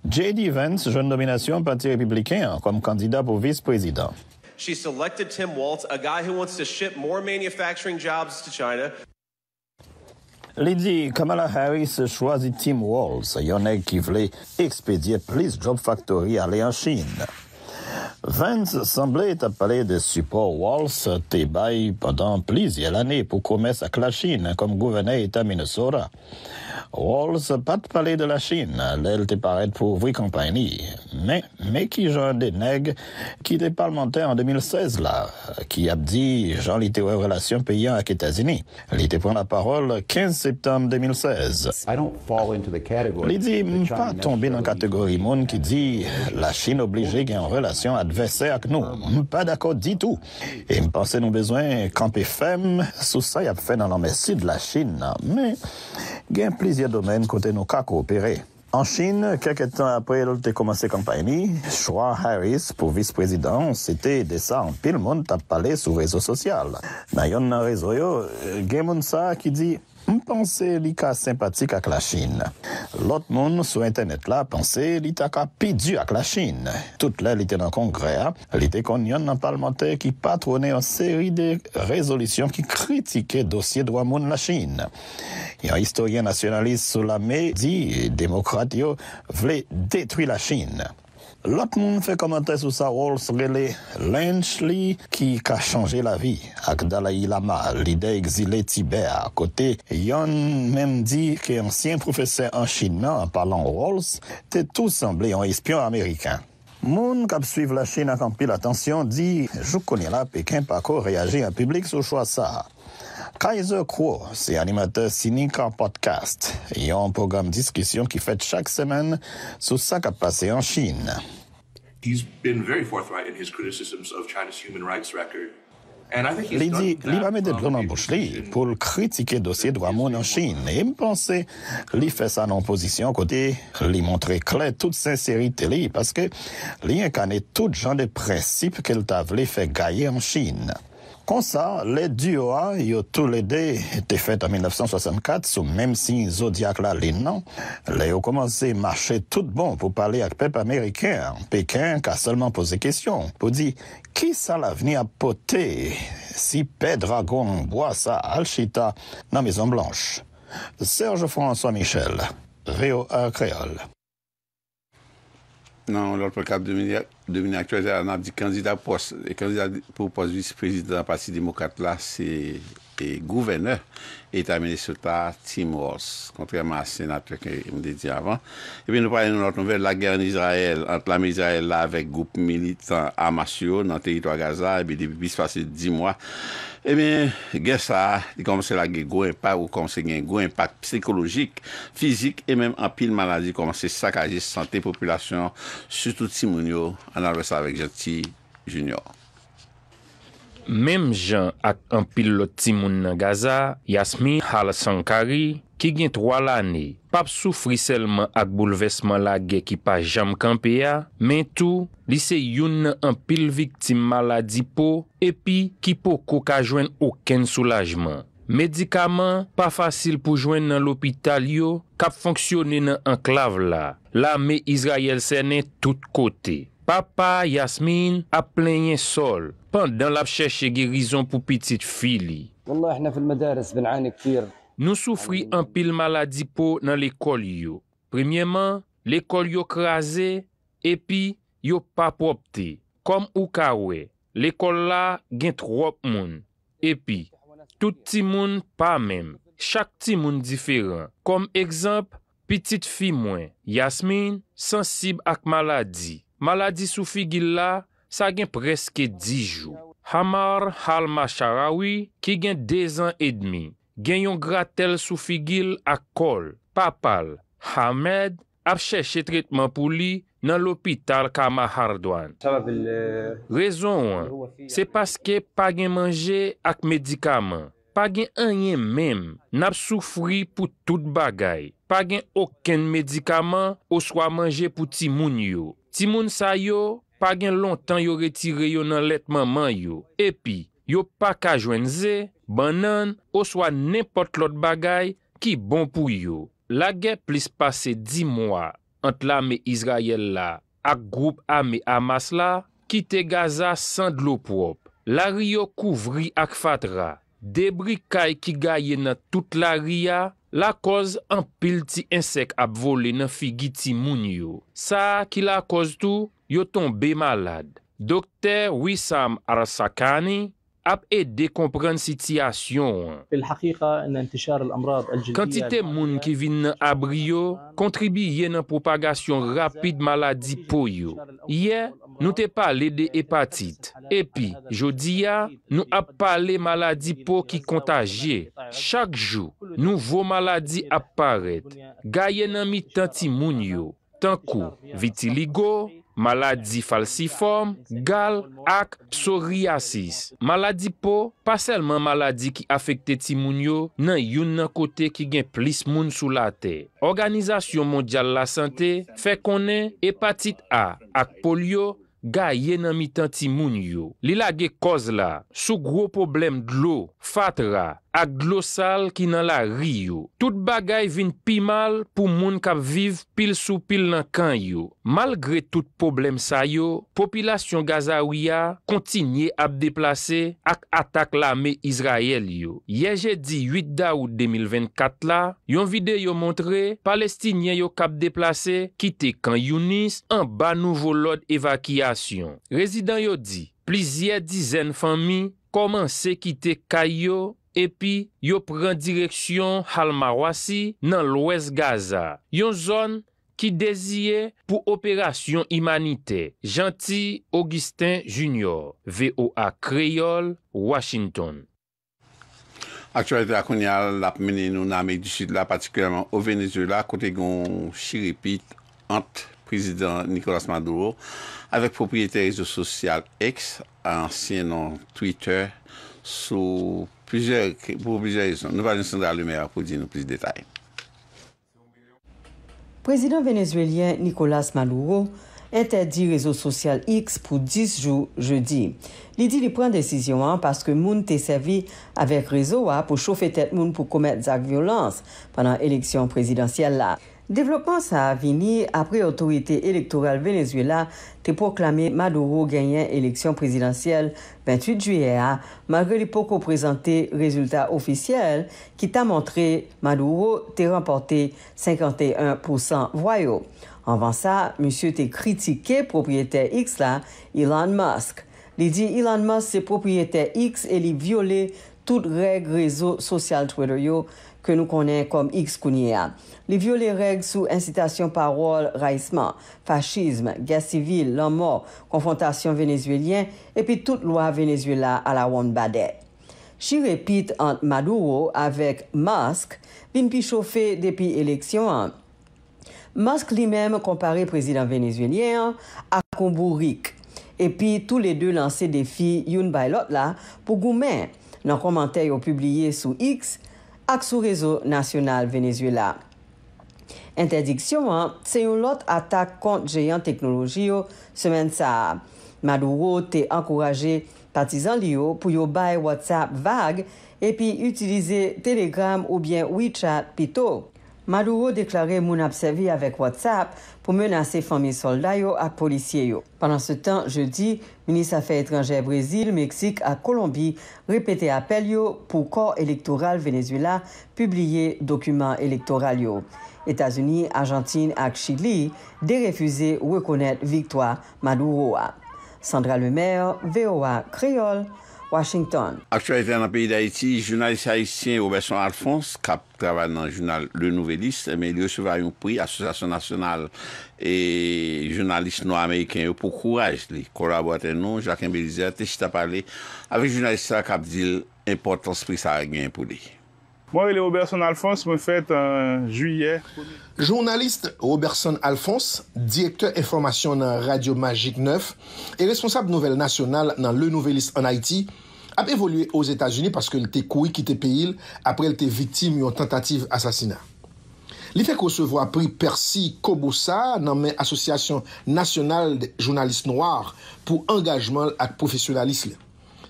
J.D. Vance, jeune nomination parti républicain comme candidat pour vice-président. She selected Tim Walz, a guy who wants to ship more manufacturing jobs to China. Lady Kamala Harris choisit Tim Walz, Yonek Kivley expédiait Please Job Factory allé en Chine. Vance semblait appeler support supports Walls Tebaï pendant plusieurs années pour commerce avec la Chine comme gouverneur d'État Minnesota. Walls, pas de palais de la Chine, l'aile te paraît pour vous compagnie. Mais, mais qui j'en nègres qui était parlementaire en 2016 là, qui a dit, Jean était en relation payant avec États-Unis. était pour la parole 15 septembre 2016. Il dit, pas tombé dans la catégorie monde qui dit, la Chine obligée qu'il y relation adversaire avec nous. Pas d'accord du tout. Et me pense nous besoin camper ferme, sous ça, il y a fait dans l'ambassade de la Chine, mais, gain plus plusieurs domaines côté nous cas coopérer. En Chine, quelques temps après l'autre commencé campagne, choix Harris pour vice-président, c'était de ça en pile monde à parlé sur réseau social. Dans un réseau, il y a qui dit Mpense li ka sempatik ak la Chine. Lot moun sou internet la, pense li ta ka pidu ak la Chine. Tout la li te nan kongre a, li te kon yon nan palmente ki patrone an seri de rezolisyon ki kritike dosye dwa moun la Chine. Yon historien nasyonalise sou la me di, demokrat yo, vle detwi la Chine. Lot moun fè komentè sou sa wòls gè lè, lènch li ki ka chanjè la vi ak Dalaï Lama, lide exilè Tibet ak kote, yon mèm di ki ansyen profese an Chinman an palan wòls, te tou sanble yon espyon Amerikan. Moun kap suiv la Chinman kan pi l'atansyon di, jou konye la pekin pa ko reage an publik sou chwa sa a. Kaiser Kuo, c'est animateur cynique en Podcast, ayant un programme discussion qui fait chaque semaine sur ce qui a passé en Chine. Il dit, il va mettre de l'eau dans la pour critiquer le dossier de monde en Chine. Et me penser, il fait sa non position côté, il montrer clair toute sincérité, parce que il tout genre de principes qu'il a voulu faire gagner en Chine. Comme ça, les duos, hein, ils tous les deux étaient faits en 1964, sous même signe zodiaque là, les noms. Les ont commencé à marcher tout bon pour parler avec le peuple américain. Pékin qu'a a seulement posé question pour dire qui ça l'avenir à poter si Pédragon dragon boit ça Alchita dans Maison Blanche. Serge François Michel, Rio Créole. Non, l'autre cap de actuellement, on a dit candidat, poste, et candidat pour poste vice-président la Parti démocrate, là, c'est et gouverneur et a Minnesota Tim Hortz, kontreman a senatre ke mde di avan. E bin nou pralè nou not nouvel la gère n'Israël, ant la mè israël la vek goup militant amasyon nan terito a Gaza, e bin debi bis fase di mwa. E bin gè sa, di komse la gè gwen pa, ou komse gwen gwen pa psikolojik, fizik, e mèm an pil maladi komse sakajis, sante populasyon, soutou Timounio, an alwè sa vek Jati Junior. Mem jan ak anpil lot timoun nan Gaza, Yasmin Hal Sankari, ki gen trwa la ne, pap soufri selman ak boulevesman la ge ki pa jam kampe ya, men tou, lise youn nan anpil viktim maladi po, epi ki po koka jwen oken soulajman. Medikaman pa fasil pou jwen nan lopital yo, kap fonksyonnen nan anklav la. La me Izrael se ne tout kote. Papa Yasmin ap plenye sol, pandan lap chèche ge rizon pou pitit fi li. Nou soufri an pil maladi pou nan l'ekol yo. Premyèman, l'ekol yo krasè, epi, yo pa popte. Kom ou kawe, l'ekol la gen trop moun. Epi, touti moun pa mem. Chak ti moun diferan. Kom ekzamp, pitit fi mwen. Yasmin, sensib ak maladi. Maladi soufi gila, sa gen preske dijou. Hamar Halma Sharawi, ki gen dez an edmi, gen yon gratel sou figil ak kol, papal, Hamad, apcheche tretman pou li nan l'opital kama Hardwan. Euh, Rezon an, se paske pa gen manje ak medikaman, pa gen anyen mem, nap sou fri pou tout bagay, pa gen okken medikaman ou swa manje pou timoun yo. Timoun sa yo, pa gen lontan yo retire yo nan letman man yo. Epi, yo pa kajwen ze, ban nan, oswa nempot lot bagay ki bon pou yo. La gen plis pase di mwa ant la me Izrayel la ak groub ame Amas la, kite Gaza san dlop wop. La ri yo kouvri ak fatra. De bri kay ki gaye nan tout la ri ya, la koz an pil ti ensek ap vole nan figi ti moun yo. Sa ki la koz tou, yo ton be malad. Dokter Wissam Arasakani ap e de kompren sityasyon. Kantite moun ki vin nan abri yo kontribi ye nan propagasyon rapid maladi po yo. Ye, nou te pa le de hepatit. Epi, jodi ya, nou ap pa le maladi po ki kontajye. Chak jou, nouvo maladi ap paret. Gaye nan mi tanti moun yo. Tankou, vitiligo, Maladi falsiforme, gal ak psoriasis. Maladi po, pa selman maladi ki afekte ti moun yo nan yun nan kote ki gen plis moun sou la te. Organizasyon Mondial la Sante fe konen hepatit A ak polio ga yen nan mitan ti moun yo. Li la ge koz la, sou gro problem dlo fatra. ak glosal ki nan la ri yo. Tout bagay vin pi mal pou moun kap viv pil sou pil nan kan yo. Malgre tout problem sa yo, popilasyon Gaza ou ya kontinye ap deplase ak atak la me Izrael yo. Yeje di 8 da ou 2024 la, yon vide yo montre palestinye yo kap deplase kite kan Yunis an ba nouvo lod evakyasyon. Rezidant yo di, plizye dizen fami koman se kite kay yo epi yo pren direksyon Halmarwasi nan lwes Gaza yon zon ki dezye pou operasyon imanite janti Augustin Junior VOA Kreyol Washington Aktualite akonial la pmenen nou nan mek di sud la patikuleman o Venezuela kote gon Chiripit ant prezident Nikolas Maduro avek propyete rezo sosyal ex ansyen nan Twitter sou pou oblije yon, nou val yon sendral lume, pou di nou plis detay. Prezident venezuelien Nicolas Maduro interdi Rezo Social X pou 10 jou jeudi. Lidi li pren desisyon an, paske moun te servi avek rezo wa pou chofe tet moun pou komet zak violans panan eleksyon prezidentiyel la. Devlopman sa avini apre otorite elektorel Venezuela te proklami Maduro genyen eleksyon prezidentyel 28 juyea magre li poko prezante rezultat ofisyel ki ta montre Maduro te remporte 51% voyo. Anvan sa, monsye te kritike propyete X la, Elon Musk. Li di Elon Musk se propyete X e li viole tout reg rezo sosyal Twitter yo. ke nou konen kom X kounye an. Li vyo le reg sou incitasyon parol, rayisman, fachizm, gè civil, lanmò, konfantasyon venezuelyen, epi tout lwa venezuela ala woun badè. Chi repit ant Maduro avek mask, bin pi chofe depi eleksyon an. Mask li mem kompare prezidant venezuelyen an ak konbou rik, epi tout le de lanse defi youn bailot la pou goumen nan komantè yo pou liye sou X, ak sou rezo nasyonal venezuela. Entediksyon an, se yon lot atak kont jeyan teknoloji yo semen sa. Maduro te ankoraje patizan li yo pou yo baye WhatsApp vague epi utilize Telegram ou bien WeChat pito. Maduro déclarait mon servi avec WhatsApp pour menacer familles soldats et policiers. Pendant ce temps, jeudi, ministre Affaires étrangères Brésil, Mexique à Colombie répétait appel pour corps électoral Venezuela publié documents électoraux. États-Unis, Argentine et Chili ont refusé reconnaître victoire Maduro. Sandra Lemaire, VOA Créole. WASHINGTON Jounalist Robertson Alphonse, direktor informasyon nan Radio Magique 9 e responsable nouvel nasyonal nan Le Nouveliste an Haiti, ap evoluye ouz Etats-Unis paske lte kouy ki te peyil apre lte vitime yon tentative asasina. Li fek osevo apri Persi Koboussa nan men asosyasyon nasyonal de jounalist noar pou engajman ak profesionalisle.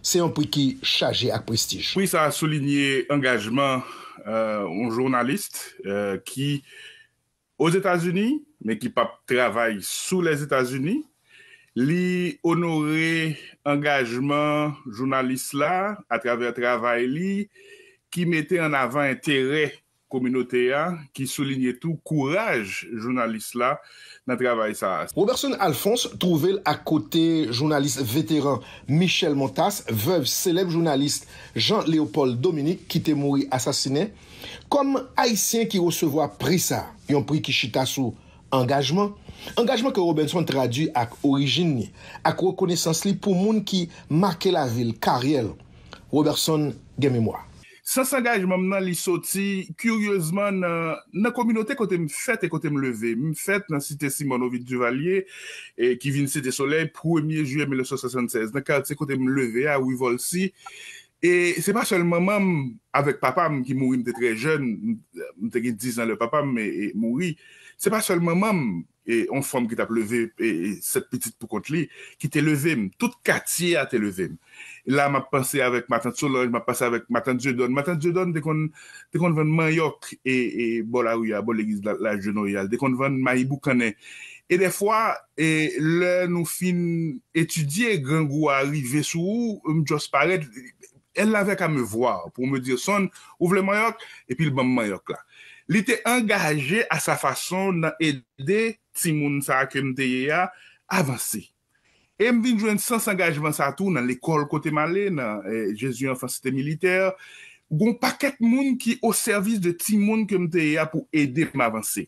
Se yon pou ki chaje ak prestij. Pou yon sa solinye engajman ou euh, jounalist ki euh, jounalist Os Etats-Unis, men ki pap travay sou les Etats-Unis, li onore engajman jounalist la a travay travay li, ki mette an avan enterey kominote ya, ki soligne tou kouraj jounalist la nan travay sa. Robertson Alphonse trouvel akote jounalist veteran Michel Montas, vev seleb jounalist Jean-Léopold Dominique ki te mouri asasiney. Kom haisyen ki rousevo apri sa yon pri ki chita sou engajman, engajman ke Robinson tradu ak orijin ni, ak rekonesans li pou moun ki make la vil kariel, Robertson gen me mwa. Sans engajman nan li soti, kuryozman nan kominote kote m fete kote m leve, m fete nan site Simonovit Duvalier, ki vin site sole, 1 juye 1976, nan karte kote m leve a Ouivol si, E se pa sol mamam avek papam ki mouri mte tre jen, mte ki dizan le papam e, e mouri, se pa sol mamam, e on form ki tap leve, e set petit pou kont li, ki te levem, tout katia te levem. La ma panse avek matan solan, ma panse avek matan dje don, matan dje don de kon ven mayok e, e bol a ouya, bol egiz la jen ouya, de kon ven mayibou kane. E de fwa, e, le nou fin etudye gen gou a rive sou, m josparek... El la vek a me vwa pou me dir son, ou vle mayok, epi l ban mayok la. Li te engaje a sa fason nan ede ti moun sa ak mte ye ya avansi. E m vin jwen san s'engagevan sa tou nan l'ekol kote male, nan jesu enfansite militer, bon paket moun ki o servis de ti moun ak mte ye ya pou ede m avansi.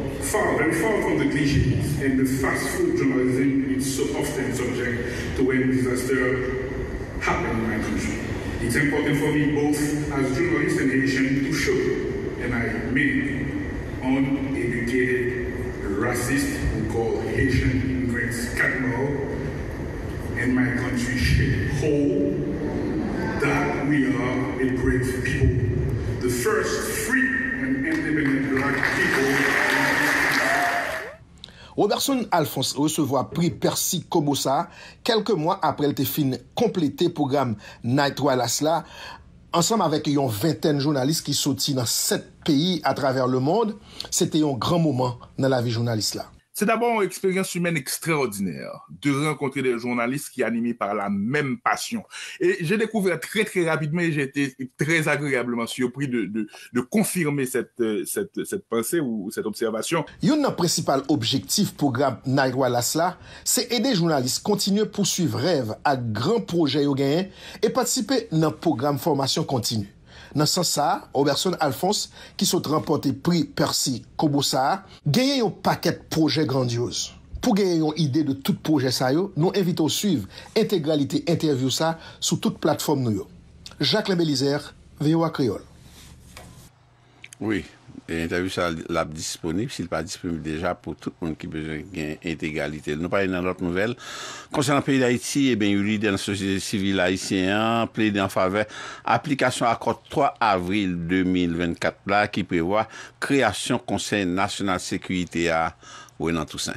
far, very far from the cliches and the fast food journalism is so often subject to when disaster happen in my country. It's important for me both as journalist and Haitian to show, and I mean, uneducated racist who call Haitian immigrants cattle and my country should hold that we are a great people. The first free and independent black people Robertson Alphonse, recevo apri Persi Kobosa, kelke mwa apre lte film komplete, program Nightwild Asla, ansam avek yon vinten jounalist ki soti nan set peyi a traver le mond, se te yon gran mouman nan la vi jounalist la. C'est d'abord une expérience humaine extraordinaire de rencontrer des journalistes qui animés par la même passion. Et j'ai découvert très très rapidement et j'ai été très agréablement surpris de, confirmer euh, cette, cette, pensée ou cette observation. Un principal objectif programme Nairo Lasla, c'est aider journalistes à continuer à poursuivre rêve à grands projets et participer à un programme formation continue. Dans ce sens, Oberson Alphonse, qui sot remporté, prix Percy Kobosa, un paquet de projets grandioses. Pour gagner une idée de tout projet ça nous invitons à suivre suiv interview sa sur toute plateforme Jacques Lamelizer, VOA Creole. Oui. L'interview sa l'app disponible. Si l'app disponible deja, pou tout moun ki bejè gen integralité. Nou pa yon anot nouvel. Konsen an peyi d'Haïti, e eh ben yon li den asosye civil haïtien, ple di an fave, aplikasyon akot 3 avril 2024, la ki prevoa kreasyon konsen nasyonal sekuité a ouen an tousen.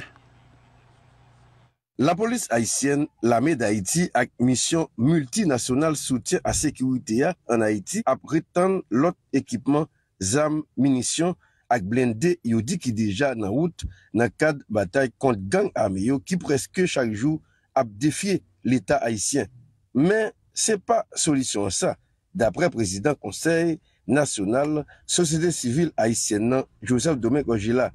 La polis haïtien, la me d'Haïti, ak misyon multinasyonal soutien a sekuité a an Haïti ap reten l'ot ekipman zam, munisyon ak blende yow di ki deja nan wout nan kad batay kont gang ameyo ki preske chak jou ap defye l'Etat Haitien. Men, se pa solisyon sa dapre Prezident Konsey Nasyonal Sosyede Sivil Haitien nan Joseph Domingo Gila.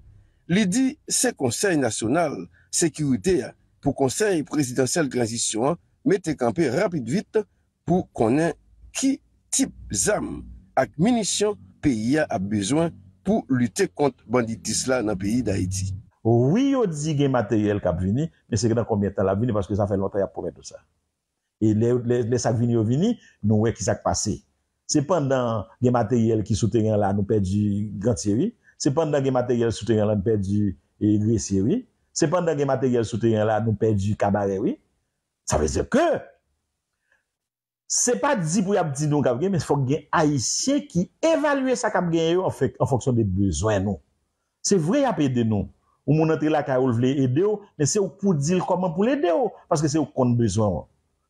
Li di se Konsey Nasyonal Sekyoutè pou Konsey Prezidensyal Granjisyon mette kampè rapid vit pou konen ki tip zam ak munisyon pays a besoin pour lutter contre banditis là dans le pays d'Haïti. Oui, on dit que matériel qui a venu, mais c'est dans combien de temps la venu parce que ça fait longtemps qu'il y a pour tout ça. Et les sacs les, venus venu, nous voyons qui sont passé. C'est pendant que les matériels qui soutenaient là, nous perdu Grand sierry C'est pendant que matériel matériels soutenaient là, nous perdu Grand série. C'est pendant que matériel matériels soutenaient là, nous perdu Cabaret, Ça veut dire que Se pa di pou y ap di nou kab gen, men se fok gen Haitien ki evalue sa kab gen yo an foksyon de bezwen nou. Se vre y ap e de nou. Ou moun entri la ka ou vle ede yo, men se ou pou di l koman pou le ede yo, paske se ou kont bezwen.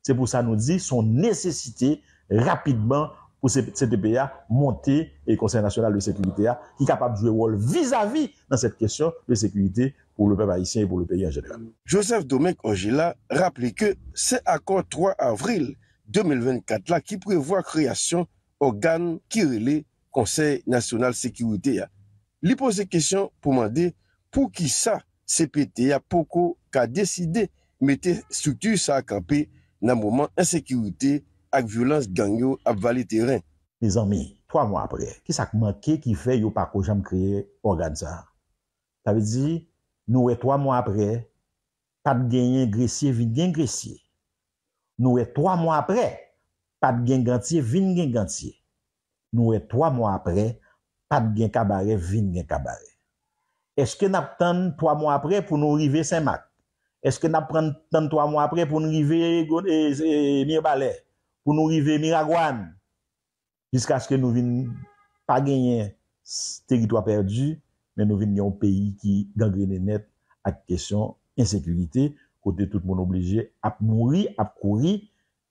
Se pou sa nou di, son nesesite rapidman pou se te beya monte e konsen nasyonal de sekunite ya ki kapap jwe wol vis-a-vis nan set kesyon de sekunite pou lopèm Haitien et pou lopèm en genran. Joseph Domek Ogila rappele ke se akon 3 avril la ki prevoa kreasyon organ kirele konsey nasyonal sekywite ya. Li pose kesyon pou mande pou ki sa sepete ya pou ko ka deside mete struktur sa akampe nan mouman en sekywite ak violans ganyo ap vali teren. Le zanmi, 3 moun apre, ki sa kouman ke ki fe yo pa koujam kreye organ za? Ta ve di nou e 3 moun apre, pat genye ingresye, vi genye ingresye. Nou e 3 moun apre, pat gen gantye, vin gen gantye. Nou e 3 moun apre, pat gen kabare, vin gen kabare. Eske nap tan 3 moun apre pou nou rive Saint-Marc? Eske nap tan 3 moun apre pou nou rive Mirabalè? Pou nou rive Miragouane? Jiska aske nou vin pa genyen teritwa perdi, men nou vin yon peyi ki gangrenenet ak kesyon insekulitey, kote tout moun oblije ap mouri, ap kouri,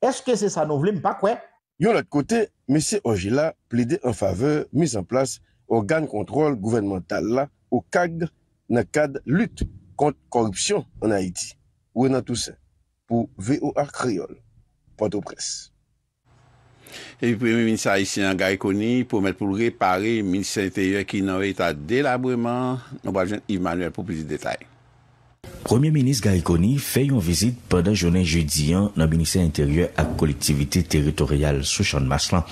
eske se sa nou vle mba kwe? Yon lat kote, Mese Oje la ple de an faveur mis an plas organ kontrol gouvennemental la ou kag na kad lut kont korupsyon an Haiti. Ou enan tousen pou VOA Kriol. Ponto pres. Evi premi minisa isi an gay koni pou met pou repare minisa iteye ki nan ve ita delabreman nan wajen Immanuel pou plizi detay. Premier Ministre Gaye Koni fè yon vizit pandan jounen je diyan nan binisè interior ak kolektivite teritorial sou chan mas lan.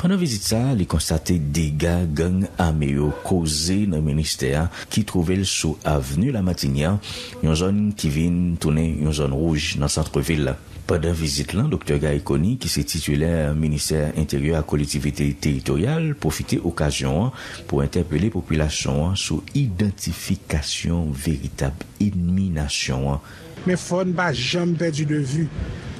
Pandan vizit sa, li konstate dega gen ame yo koze nan minister ki trouvel sou avenu la Matinia, yon zon ki vin toune yon zon rouj nan santre vil la. Bada vizit lan, Dr. Gaye Koni, ki se titule Ministère intérieur à collectivité territoriale, profite occasion an pou interpeller population an sou identifikasyon veritable, inminasyon an. Me fonde ba jom perdi de vu,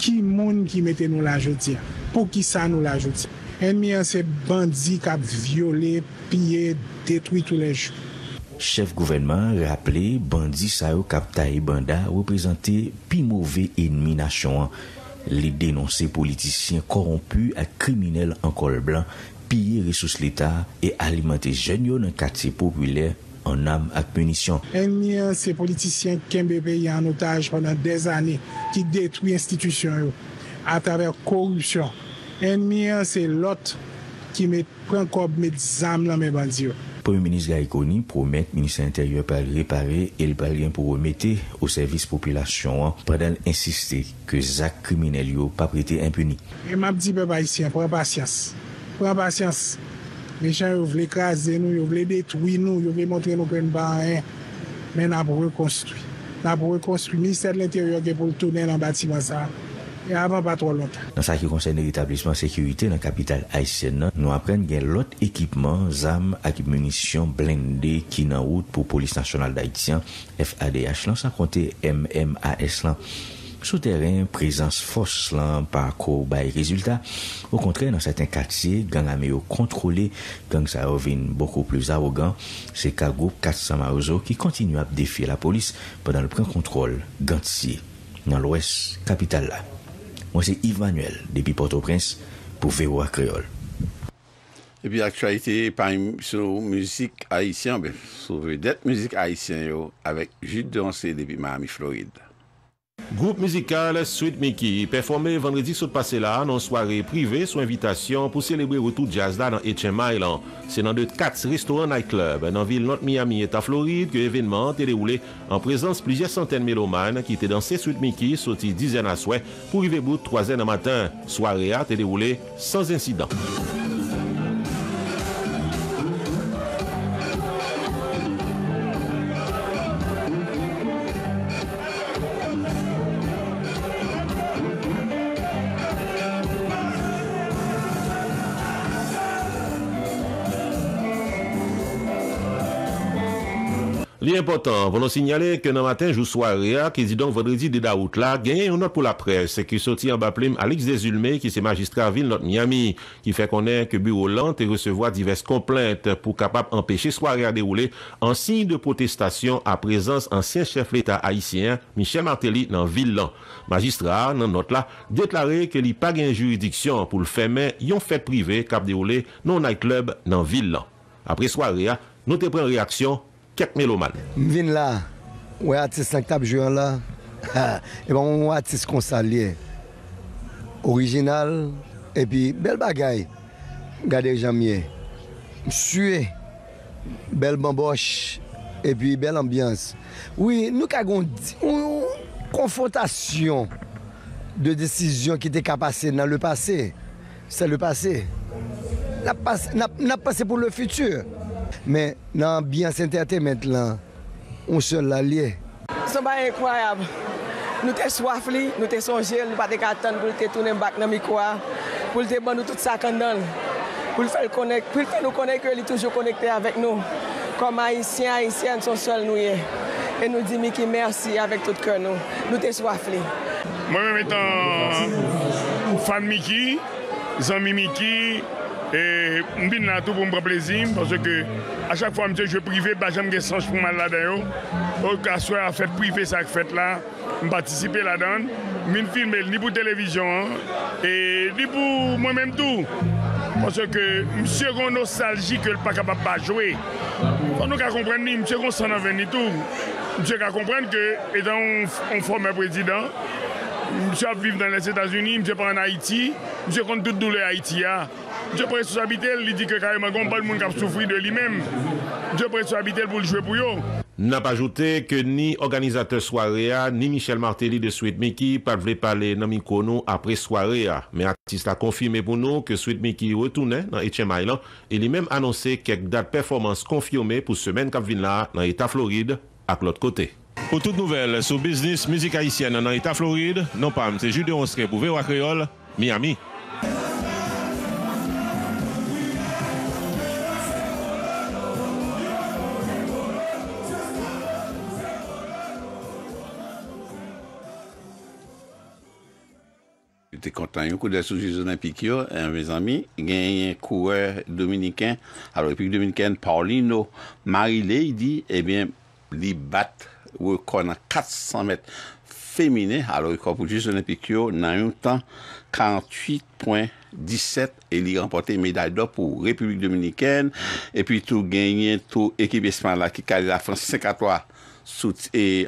ki moun ki mette nou la jouti an, pou ki sa nou la jouti an, enmi an se bandi kap viole, pye, detwi tou le chouk. Chef gouvernement rappele bandi sa yo kapta e banda reprezenté pi mouvè ennmi na chouan. Li denonsè politisyen korompu ak kriminel an kol blan, piye resous l'Etat e alimante jen yo nan kate populè an am ak punisyon. Ennmi an se politisyen kembe pe yon anotaj pendant des anè ki detou institisyen yo atare korupsyon. Ennmi an se lot ki met prankob met zanm nan me bandi yo. Premier ministre Gaikoni promette minister intèryor pa repare el balyen pou remete ou servis populasyon preden insistè ke zak krimine liyo pa prete impuni. E map dipe ba isi, pre patians. Pre patians. Lèchè yon vle kaze nou, yon vle detoui nou, yon vle montre nou pen barè, men nan pou rekonstruy. Nan pou rekonstruy minister l'intèryor gen pou l'tou nen nan bati baza. nan sa ki konseyne etablisman sekurite nan kapital Aisyen nan nou apren gen lot ekipman zam ak munisyon blendé ki nan wout pou polis nasyonal daityan FADH lan sa konti MMAS lan sou teren prezans fos lan par ko bay rezultat ou kontre nan seten katsye gang a meyo kontrole gang sa rovin boko plouz a wogan se ka group 400 marzo ki kontinu ap defye la polis padan lupren kontrol gant si nan lwes kapital la Mwen se Yves Manuel, depi Port-au-Prince, pou Férois-Créole. Epi aksualite, pan yon sou mouzik Haitien, ben sou vedet mouzik Haitien yo, avek Jules de Anceli depi Miami, Floride. Groupe musical Sweet Mickey performé vendredi passé-là, en soirée privée sous invitation pour célébrer le retour de jazz là dans H.M. Island. dans dans de quatre restaurants night club ville ville de Miami état Floride que été déroulé en présence de plusieurs centaines de mélomanes qui étaient dansés Sweet Mickey à à pour pour rive bout 3 heures matin. soirée a été déroulée sans incident. Impotant, vono sinyale ke nan maten jou soareya ki di don vondredi de daout la, genyen yon not pou la pres, se ki soti an ba plim Alix Desulme ki se magistra vil not Miami, ki fe konen ke bureau lant e resevoa divers komplente pou kapap empeshe soareya deroule ansi de protestasyon a prezans ansyen chef l'Etat haisyen, Michel Martelly, nan vil lant. Magistra nan not la, deklare ke li pa gen juridiksyon pou l'femen yon fet prive kap deroule non ay klub nan vil lant. Apre soareya, nou te pren reaksyon. quatre mélomanes. Je là, ouais, artiste qui jouant là, et eh ben, un artiste qu'on s'allie original, et puis belle bagaille. Regardez Jamier, sué, belle bamboche, et puis belle ambiance. Oui, nous avons une confrontation de décisions qui étaient passées dans le passé. C'est le passé. N'a passé pour le futur. Mais dans bien Entertainment, maintenant, on se lié. C'est incroyable. Nous sommes soif, nous sommes songés, nous ne pas attendre pour tourner dans le micro, pour nous demander tout ça pour faire connecter, pour faire nous connaître qu'il est toujours connecté avec nous. Comme haïtiens, haïtiennes sont seuls nous. Et nous disons Miki merci avec tout cœur nous. Nous soif. Moi-même étant fan Mickey, Zami Mickey, e mbine la tou pou mpre plezime panse ke a chak fwa mse jve prive bajan mge sanj pou man la den yo ou ka swa a fwet prive sa fwet la mbati sipe la den mbine filmel ni pou televizyon e ni pou mwen menm tou panse ke mse kon nostalji ke l pa kapap pa jwe panon ka kompren ni mse kon sananven ni tou mse kon kompren ke etan on fwome prezident mse ap viv nan les Etats-Unis mse pan an Haiti mse kon tout doule Haiti ya Je presse sa bitel, li di ke kare magon, pa l moun kap soufri de li men. Je presse sa bitel pou l chwe pou yo. Nan pa joute ke ni organizatèr Soarea, ni Michel Martelly de Sweet Mickey, pat vle pale nan mikono apre Soarea. Men artist la konfime pou nou ke Sweet Mickey retoune nan Etienne Maylan, e li men anonse kek dat performans konfiume pou semen kap vin la nan Eta Floride ak l ot kote. Ou tout nouvel sou biznis mizik haisyen nan Eta Floride, nan pam se jude onske pou vewa kreol Miami. Mwen te kontan yon kou de sou jizounen pikyo, en eh, mwen zami, genyen kouwe dominiken, alo yon pik dominiken Paulino Marile, yi di, ebyen eh li bat wou konan 400 mète femine, alo yon kou pou jizounen pikyo nan yon tan 48.17, e li rempote meday do pou republik dominiken, e pi tou genyen tou ekip espanyla ki kalè la France 5-3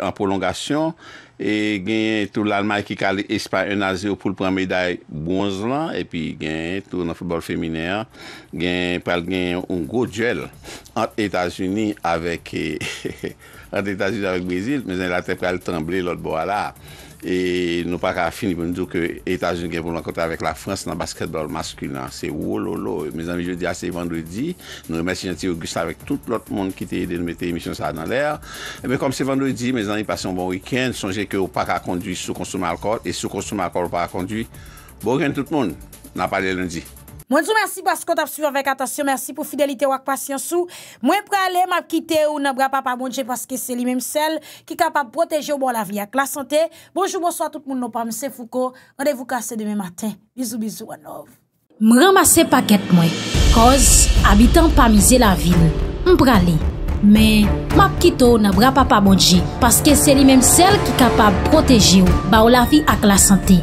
en prolongasyon, E gen tout l'Allemagne ki ka l'Espagne 1-0 pou l'pran médaille bon zlan, epi gen tout nan football féminin, gen pral gen un gros djel ant Etats-Unis avèk Brésil, men gen l'atè pral tremble lòt bo a la. E nou pak a finiboun djou ke etajoun gen pou lankote avèk la Frans nan basketbol maskulinan. Se wolo lo, me zanvi jodi a se vendredi, nou mersi janti Augusta avèk tout lout moun ki te yede nou mette emisyon sa nan lèr. Ebe kom se vendredi, me zanvi pasyon bon wikend, sonje ke ou pak a kondwi soukonsou malkot, e soukonsou malkot ou pak a kondwi, bo gen tout moun nan pale lundi. Mwen sou mersi paskot ap suvi anvek atasyon, mersi pou fidelite wak pasyansou. Mwen prale map kite ou nan bra papa bondje paske se li menm sel ki kapab proteje ou ba la vi ak la sante. Bonjou, monswa, tout moun nou pa, mse Fouko, an de vou kase demen maten. Bizou, bizou, anov. Mwen ramase paket mwen, koz abitan pa mize la vil, mprale. Men, map kite ou nan bra papa bondje paske se li menm sel ki kapab proteje ou ba la vi ak la sante.